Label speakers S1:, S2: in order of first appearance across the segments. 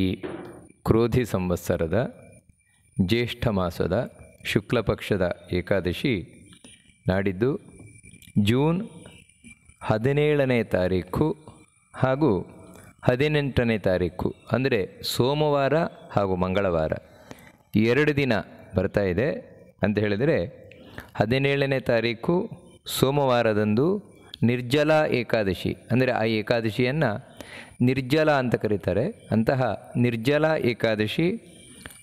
S1: ಈ ಕ್ರೋಧಿ ಸಂವತ್ಸರದ ಜ್ಯೇಷ್ಠ ಮಾಸದ ಶುಕ್ಲಪಕ್ಷದ ಏಕಾದಶಿ ನಾಡಿದ್ದು ಜೂನ್ ಹದಿನೇಳನೇ ತಾರೀಕು ಹಾಗೂ ಹದಿನೆಂಟನೇ ತಾರೀಕು ಅಂದರೆ ಸೋಮವಾರ ಹಾಗೂ ಮಂಗಳವಾರ ಎರಡು ದಿನ ಬರ್ತಾ ಇದೆ ಅಂತ ಹೇಳಿದರೆ ಹದಿನೇಳನೇ ತಾರೀಕು ಸೋಮವಾರದಂದು ನಿರ್ಜಲ ಏಕಾದಶಿ ಅಂದರೆ ಆ ಏಕಾದಶಿಯನ್ನು ನಿರ್ಜಲ ಅಂತ ಕರೀತಾರೆ ಅಂತಹ ನಿರ್ಜಲ ಏಕಾದಶಿ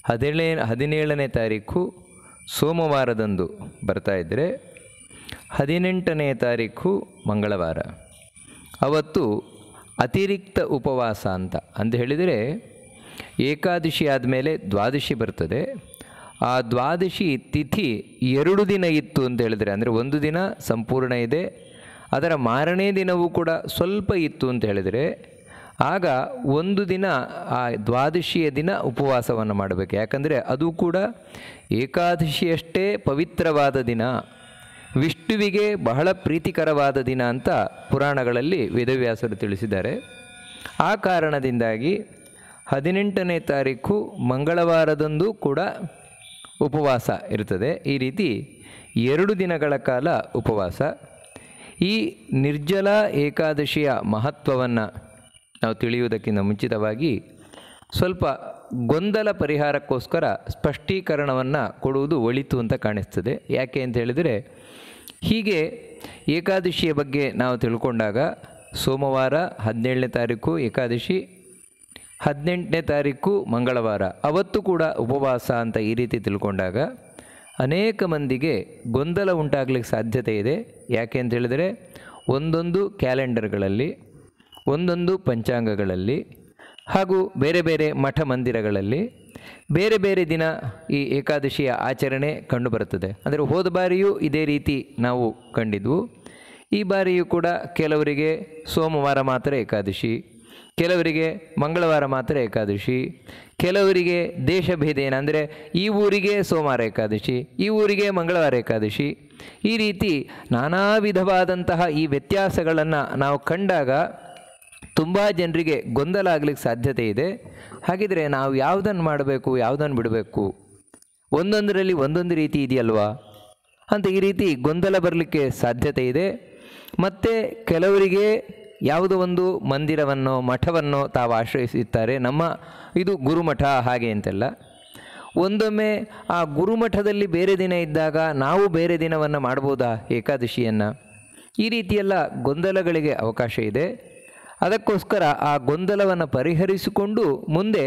S1: ಹದಿನೇ ಹದಿನೇಳನೇ ತಾರೀಕು ಸೋಮವಾರದಂದು ಬರ್ತಾ ಇದ್ದರೆ ಹದಿನೆಂಟನೇ ತಾರೀಕು ಮಂಗಳವಾರ ಅವತ್ತು ಅತಿರಿಕ್ತ ಉಪವಾಸ ಅಂತ ಅಂತ ಹೇಳಿದರೆ ಏಕಾದಶಿ ಆದಮೇಲೆ ದ್ವಾದಶಿ ಬರ್ತದೆ ಆ ದ್ವಾದಶಿ ತಿಥಿ ಎರಡು ದಿನ ಇತ್ತು ಅಂತ ಹೇಳಿದರೆ ಅಂದರೆ ಒಂದು ದಿನ ಸಂಪೂರ್ಣ ಇದೆ ಅದರ ಮಾರನೇ ದಿನವೂ ಕೂಡ ಸ್ವಲ್ಪ ಇತ್ತು ಅಂತ ಹೇಳಿದರೆ ಆಗ ಒಂದು ದಿನ ಆ ದ್ವಾದಶಿಯ ದಿನ ಉಪವಾಸವನ್ನು ಮಾಡಬೇಕು ಯಾಕಂದರೆ ಅದು ಕೂಡ ಏಕಾದಶಿಯಷ್ಟೇ ಪವಿತ್ರವಾದ ದಿನ ವಿಷ್ಣುವಿಗೆ ಬಹಳ ಪ್ರೀತಿಕರವಾದ ದಿನ ಅಂತ ಪುರಾಣಗಳಲ್ಲಿ ವೇದವ್ಯಾಸರು ತಿಳಿಸಿದ್ದಾರೆ ಆ ಕಾರಣದಿಂದಾಗಿ ಹದಿನೆಂಟನೇ ತಾರೀಕು ಮಂಗಳವಾರದಂದು ಕೂಡ ಉಪವಾಸ ಇರ್ತದೆ ಈ ರೀತಿ ಎರಡು ದಿನಗಳ ಕಾಲ ಉಪವಾಸ ಈ ನಿರ್ಜಲ ಏಕಾದಶಿಯ ಮಹತ್ವವನ್ನು ನಾವು ತಿಳಿಯುವುದಕ್ಕಿಂತ ಮುಂಚಿತವಾಗಿ ಸ್ವಲ್ಪ ಗೊಂದಲ ಪರಿಹಾರಕ್ಕೋಸ್ಕರ ಸ್ಪಷ್ಟೀಕರಣವನ್ನು ಕೊಡುವುದು ಒಳಿತು ಅಂತ ಕಾಣಿಸ್ತದೆ ಯಾಕೆ ಅಂತ ಹೇಳಿದರೆ ಹೀಗೆ ಏಕಾದಶಿಯ ಬಗ್ಗೆ ನಾವು ತಿಳ್ಕೊಂಡಾಗ ಸೋಮವಾರ ಹದಿನೇಳನೇ ತಾರೀಕು ಏಕಾದಶಿ ಹದಿನೆಂಟನೇ ತಾರೀಕು ಮಂಗಳವಾರ ಅವತ್ತು ಕೂಡ ಉಪವಾಸ ಅಂತ ಈ ರೀತಿ ತಿಳ್ಕೊಂಡಾಗ ಅನೇಕ ಮಂದಿಗೆ ಗೊಂದಲ ಉಂಟಾಗಲಿಕ್ಕೆ ಸಾಧ್ಯತೆ ಇದೆ ಯಾಕೆ ಅಂತ ಹೇಳಿದರೆ ಒಂದೊಂದು ಕ್ಯಾಲೆಂಡರ್ಗಳಲ್ಲಿ ಒಂದೊಂದು ಪಂಚಾಂಗಗಳಲ್ಲಿ ಹಾಗೂ ಬೇರೆ ಬೇರೆ ಮಠ ಮಂದಿರಗಳಲ್ಲಿ ಬೇರೆ ಬೇರೆ ದಿನ ಈ ಏಕಾದಶಿಯ ಆಚರಣೆ ಕಂಡುಬರುತ್ತದೆ ಅಂದರೆ ಹೋದ ಬಾರಿಯೂ ಇದೇ ರೀತಿ ನಾವು ಕಂಡಿದ್ವು ಈ ಬಾರಿಯೂ ಕೂಡ ಕೆಲವರಿಗೆ ಸೋಮವಾರ ಮಾತ್ರ ಏಕಾದಶಿ ಕೆಲವರಿಗೆ ಮಂಗಳವಾರ ಮಾತ್ರ ಏಕಾದಶಿ ಕೆಲವರಿಗೆ ಭೇದ ಏನಂದರೆ ಈ ಊರಿಗೆ ಸೋಮವಾರ ಏಕಾದಶಿ ಈ ಊರಿಗೆ ಮಂಗಳವಾರ ಏಕಾದಶಿ ಈ ರೀತಿ ನಾನಾ ವಿಧವಾದಂತಹ ಈ ವ್ಯತ್ಯಾಸಗಳನ್ನು ನಾವು ಕಂಡಾಗ ತುಂಬ ಜನರಿಗೆ ಗೊಂದಲ ಆಗ್ಲಿಕ್ಕೆ ಸಾಧ್ಯತೆ ಇದೆ ಹಾಗಿದ್ರೆ ನಾವು ಯಾವುದನ್ನು ಮಾಡಬೇಕು ಯಾವುದನ್ನು ಬಿಡಬೇಕು ಒಂದೊಂದರಲ್ಲಿ ಒಂದೊಂದು ರೀತಿ ಇದೆಯಲ್ವಾ ಅಂತ ಈ ರೀತಿ ಗೊಂದಲ ಬರಲಿಕ್ಕೆ ಸಾಧ್ಯತೆ ಇದೆ ಮತ್ತು ಕೆಲವರಿಗೆ ಯಾವುದೋ ಒಂದು ಮಂದಿರವನ್ನು ಮಠವನ್ನು ತಾವು ಆಶ್ರಯಿಸುತ್ತಾರೆ ನಮ್ಮ ಇದು ಗುರುಮಠ ಹಾಗೆ ಅಂತೆಲ್ಲ ಒಂದೊಮ್ಮೆ ಆ ಗುರುಮಠದಲ್ಲಿ ಬೇರೆ ದಿನ ಇದ್ದಾಗ ನಾವು ಬೇರೆ ದಿನವನ್ನು ಮಾಡ್ಬೋದಾ ಏಕಾದಶಿಯನ್ನು ಈ ರೀತಿಯೆಲ್ಲ ಗೊಂದಲಗಳಿಗೆ ಅವಕಾಶ ಇದೆ ಅದಕ್ಕೋಸ್ಕರ ಆ ಗೊಂದಲವನ್ನು ಪರಿಹರಿಸಿಕೊಂಡು ಮುಂದೆ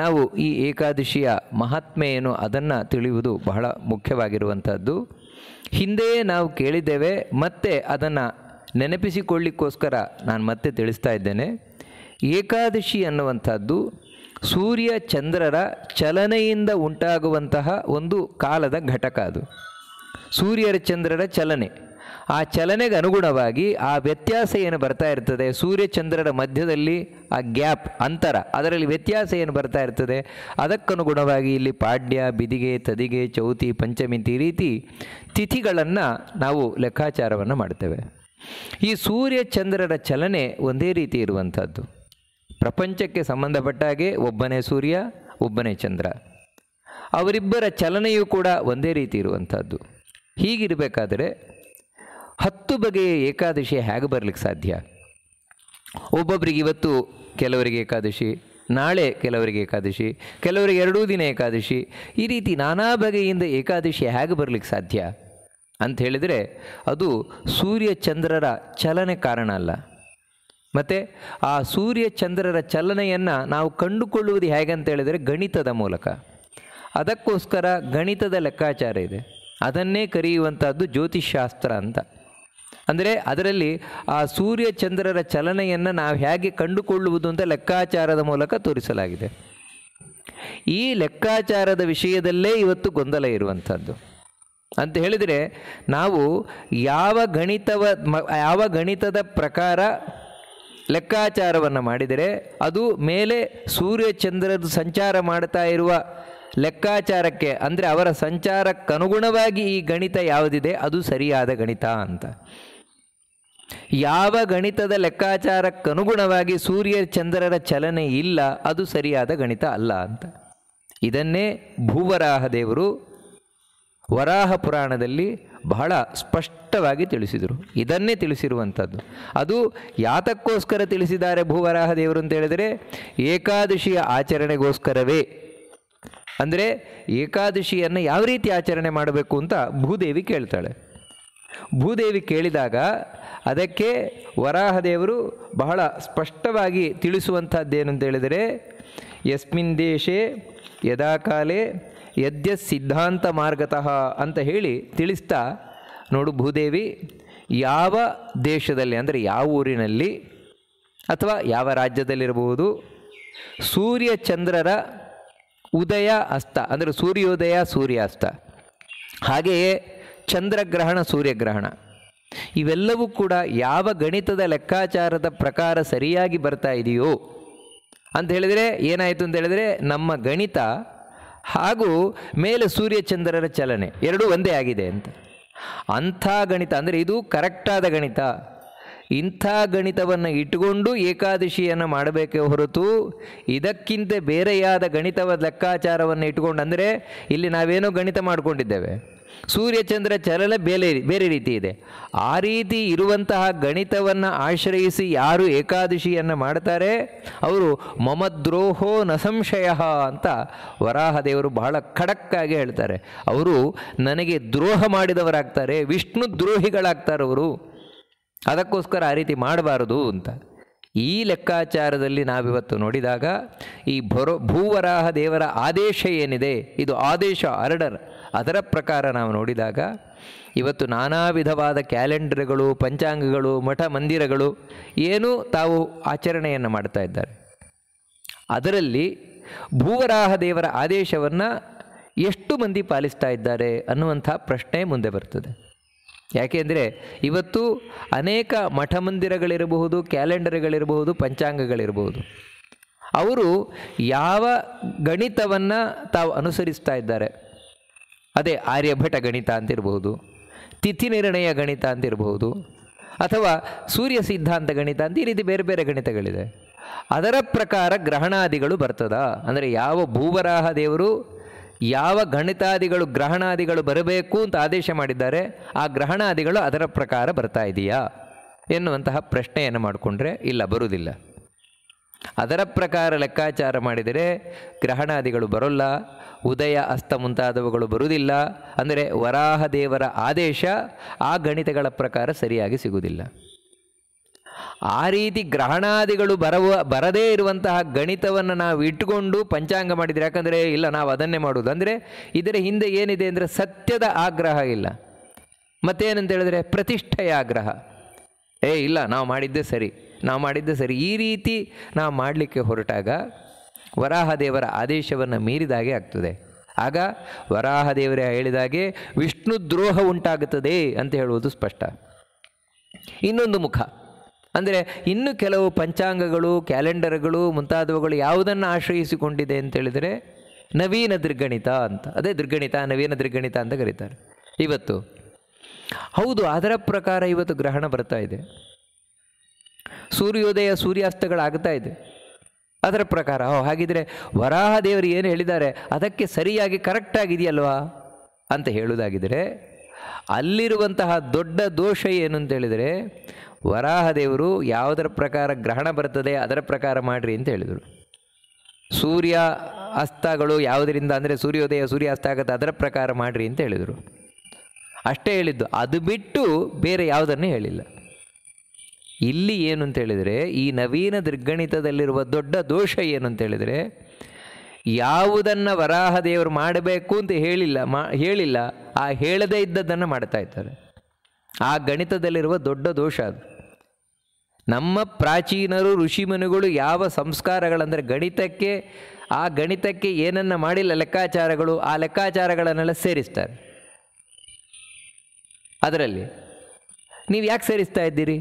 S1: ನಾವು ಈ ಏಕಾದಶಿಯ ಮಹಾತ್ಮೆ ಏನು ಅದನ್ನು ತಿಳಿಯುವುದು ಬಹಳ ಮುಖ್ಯವಾಗಿರುವಂಥದ್ದು ಹಿಂದೆಯೇ ನಾವು ಕೇಳಿದ್ದೇವೆ ಮತ್ತೆ ಅದನ್ನು ನೆನಪಿಸಿಕೊಳ್ಳಿಕ್ಕೋಸ್ಕರ ನಾನು ಮತ್ತೆ ತಿಳಿಸ್ತಾ ಇದ್ದೇನೆ ಏಕಾದಶಿ ಅನ್ನುವಂಥದ್ದು ಸೂರ್ಯ ಚಂದ್ರರ ಚಲನೆಯಿಂದ ಉಂಟಾಗುವಂತಹ ಒಂದು ಕಾಲದ ಘಟಕ ಅದು ಸೂರ್ಯರ ಚಂದ್ರರ ಚಲನೆ ಆ ಚಲನೆಗೆ ಅನುಗುಣವಾಗಿ ಆ ವ್ಯತ್ಯಾಸ ಏನು ಬರ್ತಾ ಇರ್ತದೆ ಸೂರ್ಯಚಂದ್ರರ ಮಧ್ಯದಲ್ಲಿ ಆ ಗ್ಯಾಪ್ ಅಂತರ ಅದರಲ್ಲಿ ವ್ಯತ್ಯಾಸ ಏನು ಬರ್ತಾ ಇರ್ತದೆ ಅದಕ್ಕನುಗುಣವಾಗಿ ಇಲ್ಲಿ ಪಾಡ್ಯ ಬಿದಿಗೆ ತದಿಗೆ ಚೌತಿ ಪಂಚಮಿತಿ ರೀತಿ ತಿಥಿಗಳನ್ನು ನಾವು ಲೆಕ್ಕಾಚಾರವನ್ನು ಮಾಡ್ತೇವೆ ಈ ಸೂರ್ಯಚಂದ್ರರ ಚಲನೆ ಒಂದೇ ರೀತಿ ಇರುವಂಥದ್ದು ಪ್ರಪಂಚಕ್ಕೆ ಸಂಬಂಧಪಟ್ಟ ಹಾಗೆ ಒಬ್ಬನೇ ಸೂರ್ಯ ಒಬ್ಬನೇ ಚಂದ್ರ ಅವರಿಬ್ಬರ ಚಲನೆಯೂ ಕೂಡ ಒಂದೇ ರೀತಿ ಇರುವಂಥದ್ದು ಹೀಗಿರಬೇಕಾದರೆ ಹತ್ತು ಬಗೆಯ ಏಕಾದಶಿ ಹೇಗೆ ಬರಲಿಕ್ಕೆ ಸಾಧ್ಯ ಒಬ್ಬೊಬ್ಬರಿಗೆ ಇವತ್ತು ಕೆಲವರಿಗೆ ಏಕಾದಶಿ ನಾಳೆ ಕೆಲವರಿಗೆ ಏಕಾದಶಿ ಕೆಲವರಿಗೆ ಎರಡೂ ದಿನ ಏಕಾದಶಿ ಈ ರೀತಿ ನಾನಾ ಬಗೆಯಿಂದ ಏಕಾದಶಿ ಹೇಗೆ ಬರಲಿಕ್ಕೆ ಸಾಧ್ಯ ಅಂತ ಹೇಳಿದರೆ ಅದು ಸೂರ್ಯ ಚಂದ್ರರ ಚಲನೆ ಕಾರಣ ಅಲ್ಲ ಮತ್ತು ಆ ಸೂರ್ಯ ಚಂದ್ರರ ಚಲನೆಯನ್ನು ನಾವು ಕಂಡುಕೊಳ್ಳುವುದು ಹೇಗಂತ ಹೇಳಿದರೆ ಗಣಿತದ ಮೂಲಕ ಅದಕ್ಕೋಸ್ಕರ ಗಣಿತದ ಲೆಕ್ಕಾಚಾರ ಇದೆ ಅದನ್ನೇ ಕರೆಯುವಂಥದ್ದು ಜ್ಯೋತಿಷ್ಶಾಸ್ತ್ರ ಅಂತ ಅಂದರೆ ಅದರಲ್ಲಿ ಆ ಸೂರ್ಯ ಚಂದ್ರರ ಚಲನೆಯನ್ನು ನಾವು ಹೇಗೆ ಕಂಡುಕೊಳ್ಳುವುದು ಅಂತ ಲೆಕ್ಕಾಚಾರದ ಮೂಲಕ ತೋರಿಸಲಾಗಿದೆ ಈ ಲೆಕ್ಕಾಚಾರದ ವಿಷಯದಲ್ಲೇ ಇವತ್ತು ಗೊಂದಲ ಇರುವಂಥದ್ದು ಅಂತ ಹೇಳಿದರೆ ನಾವು ಯಾವ ಗಣಿತವ ಯಾವ ಗಣಿತದ ಪ್ರಕಾರ ಲೆಕ್ಕಾಚಾರವನ್ನು ಮಾಡಿದರೆ ಅದು ಮೇಲೆ ಸೂರ್ಯ ಚಂದ್ರದ ಸಂಚಾರ ಮಾಡ್ತಾ ಇರುವ ಲೆಕ್ಕಾಚಾರಕ್ಕೆ ಅಂದರೆ ಅವರ ಸಂಚಾರಕ್ಕನುಗುಣವಾಗಿ ಈ ಗಣಿತ ಯಾವುದಿದೆ ಅದು ಸರಿಯಾದ ಗಣಿತ ಅಂತ ಯಾವ ಗಣಿತದ ಲೆಕ್ಕಾಚಾರಕ್ಕನುಗುಣವಾಗಿ ಸೂರ್ಯ ಚಂದ್ರರ ಚಲನೆ ಇಲ್ಲ ಅದು ಸರಿಯಾದ ಗಣಿತ ಅಲ್ಲ ಅಂತ ಇದನ್ನೇ ಭೂವರಾಹ ದೇವರು ವರಾಹ ಪುರಾಣದಲ್ಲಿ ಬಹಳ ಸ್ಪಷ್ಟವಾಗಿ ತಿಳಿಸಿದರು ಇದನ್ನೇ ತಿಳಿಸಿರುವಂಥದ್ದು ಅದು ಯಾತಕ್ಕೋಸ್ಕರ ತಿಳಿಸಿದ್ದಾರೆ ಭೂವರಾಹ ದೇವರು ಅಂತ ಹೇಳಿದರೆ ಏಕಾದಶಿಯ ಆಚರಣೆಗೋಸ್ಕರವೇ ಅಂದರೆ ಏಕಾದಶಿಯನ್ನು ಯಾವ ರೀತಿ ಆಚರಣೆ ಮಾಡಬೇಕು ಅಂತ ಭೂದೇವಿ ಕೇಳ್ತಾಳೆ ಭೂದೇವಿ ಕೇಳಿದಾಗ ಅದಕ್ಕೆ ವರಾಹದೇವರು ಬಹಳ ಸ್ಪಷ್ಟವಾಗಿ ತಿಳಿಸುವಂಥದ್ದೇನೆಂತೇಳಿದರೆ ಯಸ್ಮಿನ್ ದೇಶೆ ಯದಾಕಾಲೇ ಯದ್ಯ ಸಿದ್ಧಾಂತ ಮಾರ್ಗತಃ ಅಂತ ಹೇಳಿ ತಿಳಿಸ್ತಾ ನೋಡು ಭೂದೇವಿ ಯಾವ ದೇಶದಲ್ಲಿ ಅಂದರೆ ಯಾವ ಊರಿನಲ್ಲಿ ಅಥವಾ ಯಾವ ರಾಜ್ಯದಲ್ಲಿರಬಹುದು ಸೂರ್ಯ ಚಂದ್ರರ ಉದಯ ಅಸ್ತ ಅಂದರೆ ಸೂರ್ಯೋದಯ ಸೂರ್ಯಾಸ್ತ ಹಾಗೆಯೇ ಚಂದ್ರಗ್ರಹಣ ಸೂರ್ಯಗ್ರಹಣ ಇವೆಲ್ಲವೂ ಕೂಡ ಯಾವ ಗಣಿತದ ಲೆಕ್ಕಾಚಾರದ ಪ್ರಕಾರ ಸರಿಯಾಗಿ ಬರ್ತಾ ಇದೆಯೋ ಅಂತ ಹೇಳಿದರೆ ಏನಾಯಿತು ಅಂತ ಹೇಳಿದರೆ ನಮ್ಮ ಗಣಿತ ಹಾಗೂ ಮೇಲೆ ಸೂರ್ಯಚಂದ್ರರ ಚಲನೆ ಎರಡೂ ಒಂದೇ ಆಗಿದೆ ಅಂತ ಅಂಥ ಗಣಿತ ಅಂದರೆ ಇದು ಕರೆಕ್ಟಾದ ಗಣಿತ ಇಂಥ ಗಣಿತವನ್ನು ಇಟ್ಟುಕೊಂಡು ಏಕಾದಶಿಯನ್ನು ಮಾಡಬೇಕೇ ಹೊರತು ಇದಕ್ಕಿಂತ ಬೇರೆಯಾದ ಗಣಿತವ ಲೆಕ್ಕಾಚಾರವನ್ನು ಇಟ್ಟುಕೊಂಡು ಅಂದರೆ ಇಲ್ಲಿ ನಾವೇನೋ ಗಣಿತ ಮಾಡಿಕೊಂಡಿದ್ದೇವೆ ಸೂರ್ಯಚಂದ್ರ ಚಲನ ಬೇರೆ ಬೇರೆ ರೀತಿ ಇದೆ ಆ ರೀತಿ ಇರುವಂತಹ ಗಣಿತವನ್ನು ಆಶ್ರಯಿಸಿ ಯಾರು ಏಕಾದಶಿಯನ್ನು ಮಾಡ್ತಾರೆ ಅವರು ಮಮದ್ರೋಹೋ ನ ಸಂಶಯ ಅಂತ ವರಾಹದೇವರು ಬಹಳ ಖಡಕ್ಕಾಗಿ ಹೇಳ್ತಾರೆ ಅವರು ನನಗೆ ದ್ರೋಹ ಮಾಡಿದವರಾಗ್ತಾರೆ ವಿಷ್ಣು ದ್ರೋಹಿಗಳಾಗ್ತಾರವರು ಅದಕ್ಕೋಸ್ಕರ ಆ ರೀತಿ ಮಾಡಬಾರದು ಅಂತ ಈ ಲೆಕ್ಕಾಚಾರದಲ್ಲಿ ನಾವಿವತ್ತು ನೋಡಿದಾಗ ಈ ಭರೋ ಭೂವರಾಹ ದೇವರ ಆದೇಶ ಏನಿದೆ ಇದು ಆದೇಶ ಆರ್ಡರ್ ಅದರ ಪ್ರಕಾರ ನಾವು ನೋಡಿದಾಗ ಇವತ್ತು ನಾನಾ ವಿಧವಾದ ಕ್ಯಾಲೆಂಡರ್ಗಳು ಪಂಚಾಂಗಗಳು ಮಠ ಮಂದಿರಗಳು ಏನೂ ತಾವು ಆಚರಣೆಯನ್ನು ಮಾಡ್ತಾ ಇದ್ದಾರೆ ಅದರಲ್ಲಿ ಭೂವರಾಹ ದೇವರ ಆದೇಶವನ್ನು ಎಷ್ಟು ಮಂದಿ ಪಾಲಿಸ್ತಾ ಇದ್ದಾರೆ ಅನ್ನುವಂಥ ಪ್ರಶ್ನೆ ಮುಂದೆ ಬರ್ತದೆ ಯಾಕೆಂದರೆ ಇವತ್ತು ಅನೇಕ ಮಠಮಂದಿರಗಳಿರಬಹುದು ಕ್ಯಾಲೆಂಡರ್ಗಳಿರಬಹುದು ಪಂಚಾಂಗಗಳಿರಬಹುದು ಅವರು ಯಾವ ಗಣಿತವನ್ನು ತಾವು ಅನುಸರಿಸ್ತಾ ಇದ್ದಾರೆ ಅದೇ ಆರ್ಯಭಟ ಗಣಿತ ಅಂತಿರಬಹುದು ತಿಥಿ ನಿರ್ಣಯ ಗಣಿತ ಅಂತಿರಬಹುದು ಅಥವಾ ಸೂರ್ಯ ಸಿದ್ಧಾಂತ ಗಣಿತ ಅಂತ ಈ ರೀತಿ ಬೇರೆ ಬೇರೆ ಗಣಿತಗಳಿದೆ ಅದರ ಪ್ರಕಾರ ಗ್ರಹಣಾದಿಗಳು ಬರ್ತದ ಅಂದರೆ ಯಾವ ಭೂವರಾಹ ದೇವರು ಯಾವ ಗಣಿತಾದಿಗಳು ಗ್ರಹಣಾದಿಗಳು ಬರಬೇಕು ಅಂತ ಆದೇಶ ಮಾಡಿದ್ದಾರೆ ಆ ಗ್ರಹಣಾದಿಗಳು ಅದರ ಪ್ರಕಾರ ಬರ್ತಾ ಇದೆಯಾ ಎನ್ನುವಂತಹ ಪ್ರಶ್ನೆಯನ್ನು ಮಾಡಿಕೊಂಡ್ರೆ ಇಲ್ಲ ಬರುವುದಿಲ್ಲ ಅದರ ಪ್ರಕಾರ ಲೆಕ್ಕಾಚಾರ ಮಾಡಿದರೆ ಗ್ರಹಣಾದಿಗಳು ಬರೋಲ್ಲ ಉದಯ ಅಸ್ತ ಮುಂತಾದವುಗಳು ಬರುವುದಿಲ್ಲ ಅಂದರೆ ವರಾಹ ದೇವರ ಆದೇಶ ಆ ಗಣಿತಗಳ ಪ್ರಕಾರ ಸರಿಯಾಗಿ ಸಿಗುವುದಿಲ್ಲ ಆ ರೀತಿ ಗ್ರಹಣಾದಿಗಳು ಬರವ ಬರದೇ ಇರುವಂತಹ ಗಣಿತವನ್ನು ನಾವು ಇಟ್ಟುಕೊಂಡು ಪಂಚಾಂಗ ಮಾಡಿದರೆ ಯಾಕಂದರೆ ಇಲ್ಲ ನಾವು ಅದನ್ನೇ ಮಾಡೋದು ಅಂದರೆ ಇದರ ಹಿಂದೆ ಏನಿದೆ ಅಂದರೆ ಸತ್ಯದ ಆಗ್ರಹ ಇಲ್ಲ ಮತ್ತೇನಂತ ಹೇಳಿದ್ರೆ ಪ್ರತಿಷ್ಠೆಯ ಆಗ್ರಹ ಏ ಇಲ್ಲ ನಾವು ಮಾಡಿದ್ದೆ ಸರಿ ನಾವು ಮಾಡಿದ್ದೆ ಸರಿ ಈ ರೀತಿ ನಾವು ಮಾಡಲಿಕ್ಕೆ ಹೊರಟಾಗ ವರಾಹದೇವರ ಆದೇಶವನ್ನು ಮೀರಿದಾಗೆ ಆಗ್ತದೆ ಆಗ ವರಾಹದೇವರೇ ಹೇಳಿದಾಗೆ ವಿಷ್ಣು ದ್ರೋಹ ಉಂಟಾಗುತ್ತದೆ ಅಂತ ಹೇಳುವುದು ಸ್ಪಷ್ಟ ಇನ್ನೊಂದು ಮುಖ ಅಂದರೆ ಇನ್ನು ಕೆಲವು ಪಂಚಾಂಗಗಳು ಕ್ಯಾಲೆಂಡರ್ಗಳು ಮುಂತಾದವುಗಳು ಯಾವುದನ್ನು ಆಶ್ರಯಿಸಿಕೊಂಡಿದೆ ಅಂತೇಳಿದರೆ ನವೀನ ದುರ್ಗಣಿತ ಅಂತ ಅದೇ ದುರ್ಗಣಿತ ನವೀನ ದುರ್ಗಣಿತ ಅಂತ ಕರೀತಾರೆ ಇವತ್ತು ಹೌದು ಅದರ ಪ್ರಕಾರ ಇವತ್ತು ಗ್ರಹಣ ಬರ್ತಾ ಇದೆ ಸೂರ್ಯೋದಯ ಸೂರ್ಯಾಸ್ತಗಳಾಗ್ತಾ ಇದೆ ಅದರ ಪ್ರಕಾರ ಓ ಹಾಗಿದ್ರೆ ವರಾಹ ದೇವರು ಏನು ಹೇಳಿದ್ದಾರೆ ಅದಕ್ಕೆ ಸರಿಯಾಗಿ ಕರೆಕ್ಟ್ ಆಗಿದೆಯಲ್ವಾ ಅಂತ ಹೇಳುವುದಾಗಿದ್ದರೆ ಅಲ್ಲಿರುವಂತಹ ದೊಡ್ಡ ದೋಷ ಏನು ಅಂತ ಹೇಳಿದರೆ ವರಾಹದೇವರು ಯಾವುದರ ಪ್ರಕಾರ ಗ್ರಹಣ ಬರ್ತದೆ ಅದರ ಪ್ರಕಾರ ಮಾಡಿರಿ ಅಂತ ಹೇಳಿದರು ಸೂರ್ಯ ಅಸ್ತಗಳು ಯಾವುದರಿಂದ ಅಂದರೆ ಸೂರ್ಯೋದಯ ಸೂರ್ಯಾಸ್ತ ಆಗುತ್ತೆ ಅದರ ಪ್ರಕಾರ ಮಾಡಿರಿ ಅಂತ ಹೇಳಿದರು ಅಷ್ಟೇ ಹೇಳಿದ್ದು ಅದು ಬಿಟ್ಟು ಬೇರೆ ಯಾವುದನ್ನು ಹೇಳಿಲ್ಲ ಇಲ್ಲಿ ಏನು ಅಂತ ಈ ನವೀನ ದುರ್ಗಣಿತದಲ್ಲಿರುವ ದೊಡ್ಡ ದೋಷ ಏನು ಅಂತ ಹೇಳಿದರೆ ಯಾವುದನ್ನು ವರಾಹದೇವರು ಮಾಡಬೇಕು ಅಂತ ಹೇಳಿಲ್ಲ ಮಾ ಹೇಳಿಲ್ಲ ಆ ಹೇಳದೇ ಇದ್ದದ್ದನ್ನು ಮಾಡ್ತಾ ಇದ್ದಾರೆ ಆ ಗಣಿತದಲ್ಲಿರುವ ದೊಡ್ಡ ದೋಷ ಅದು ನಮ್ಮ ಪ್ರಾಚೀನರು ಋಷಿಮುನಿಗಳು ಯಾವ ಸಂಸ್ಕಾರಗಳಂದರೆ ಗಣಿತಕ್ಕೆ ಆ ಗಣಿತಕ್ಕೆ ಏನನ್ನು ಮಾಡಿಲ್ಲ ಲೆಕ್ಕಾಚಾರಗಳು ಆ ಲೆಕ್ಕಾಚಾರಗಳನ್ನೆಲ್ಲ ಸೇರಿಸ್ತಾರೆ ಅದರಲ್ಲಿ ನೀವು ಯಾಕೆ ಸೇರಿಸ್ತಾ ಇದ್ದೀರಿ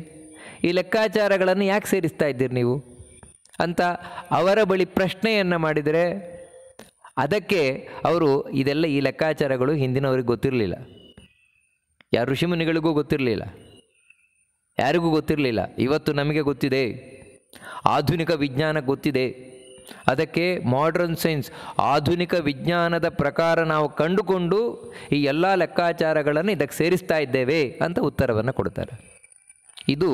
S1: ಈ ಲೆಕ್ಕಾಚಾರಗಳನ್ನು ಯಾಕೆ ಸೇರಿಸ್ತಾ ಇದ್ದೀರಿ ನೀವು ಅಂತ ಅವರ ಬಳಿ ಪ್ರಶ್ನೆಯನ್ನು ಮಾಡಿದರೆ ಅದಕ್ಕೆ ಅವರು ಇದೆಲ್ಲ ಈ ಲೆಕ್ಕಾಚಾರಗಳು ಹಿಂದಿನವ್ರಿಗೆ ಗೊತ್ತಿರಲಿಲ್ಲ ಯಾರು ಋಷಿಮುನಿಗಳಿಗೂ ಗೊತ್ತಿರಲಿಲ್ಲ ಯಾರಿಗೂ ಗೊತ್ತಿರಲಿಲ್ಲ ಇವತ್ತು ನಮಗೆ ಗೊತ್ತಿದೆ ಆಧುನಿಕ ವಿಜ್ಞಾನ ಗೊತ್ತಿದೆ ಅದಕ್ಕೆ ಮಾಡ್ರನ್ ಸೈನ್ಸ್ ಆಧುನಿಕ ವಿಜ್ಞಾನದ ಪ್ರಕಾರ ನಾವು ಕಂಡುಕೊಂಡು ಈ ಎಲ್ಲ ಲೆಕ್ಕಾಚಾರಗಳನ್ನು ಇದಕ್ಕೆ ಸೇರಿಸ್ತಾ ಇದ್ದೇವೆ ಅಂತ ಉತ್ತರವನ್ನು ಕೊಡ್ತಾರೆ ಇದು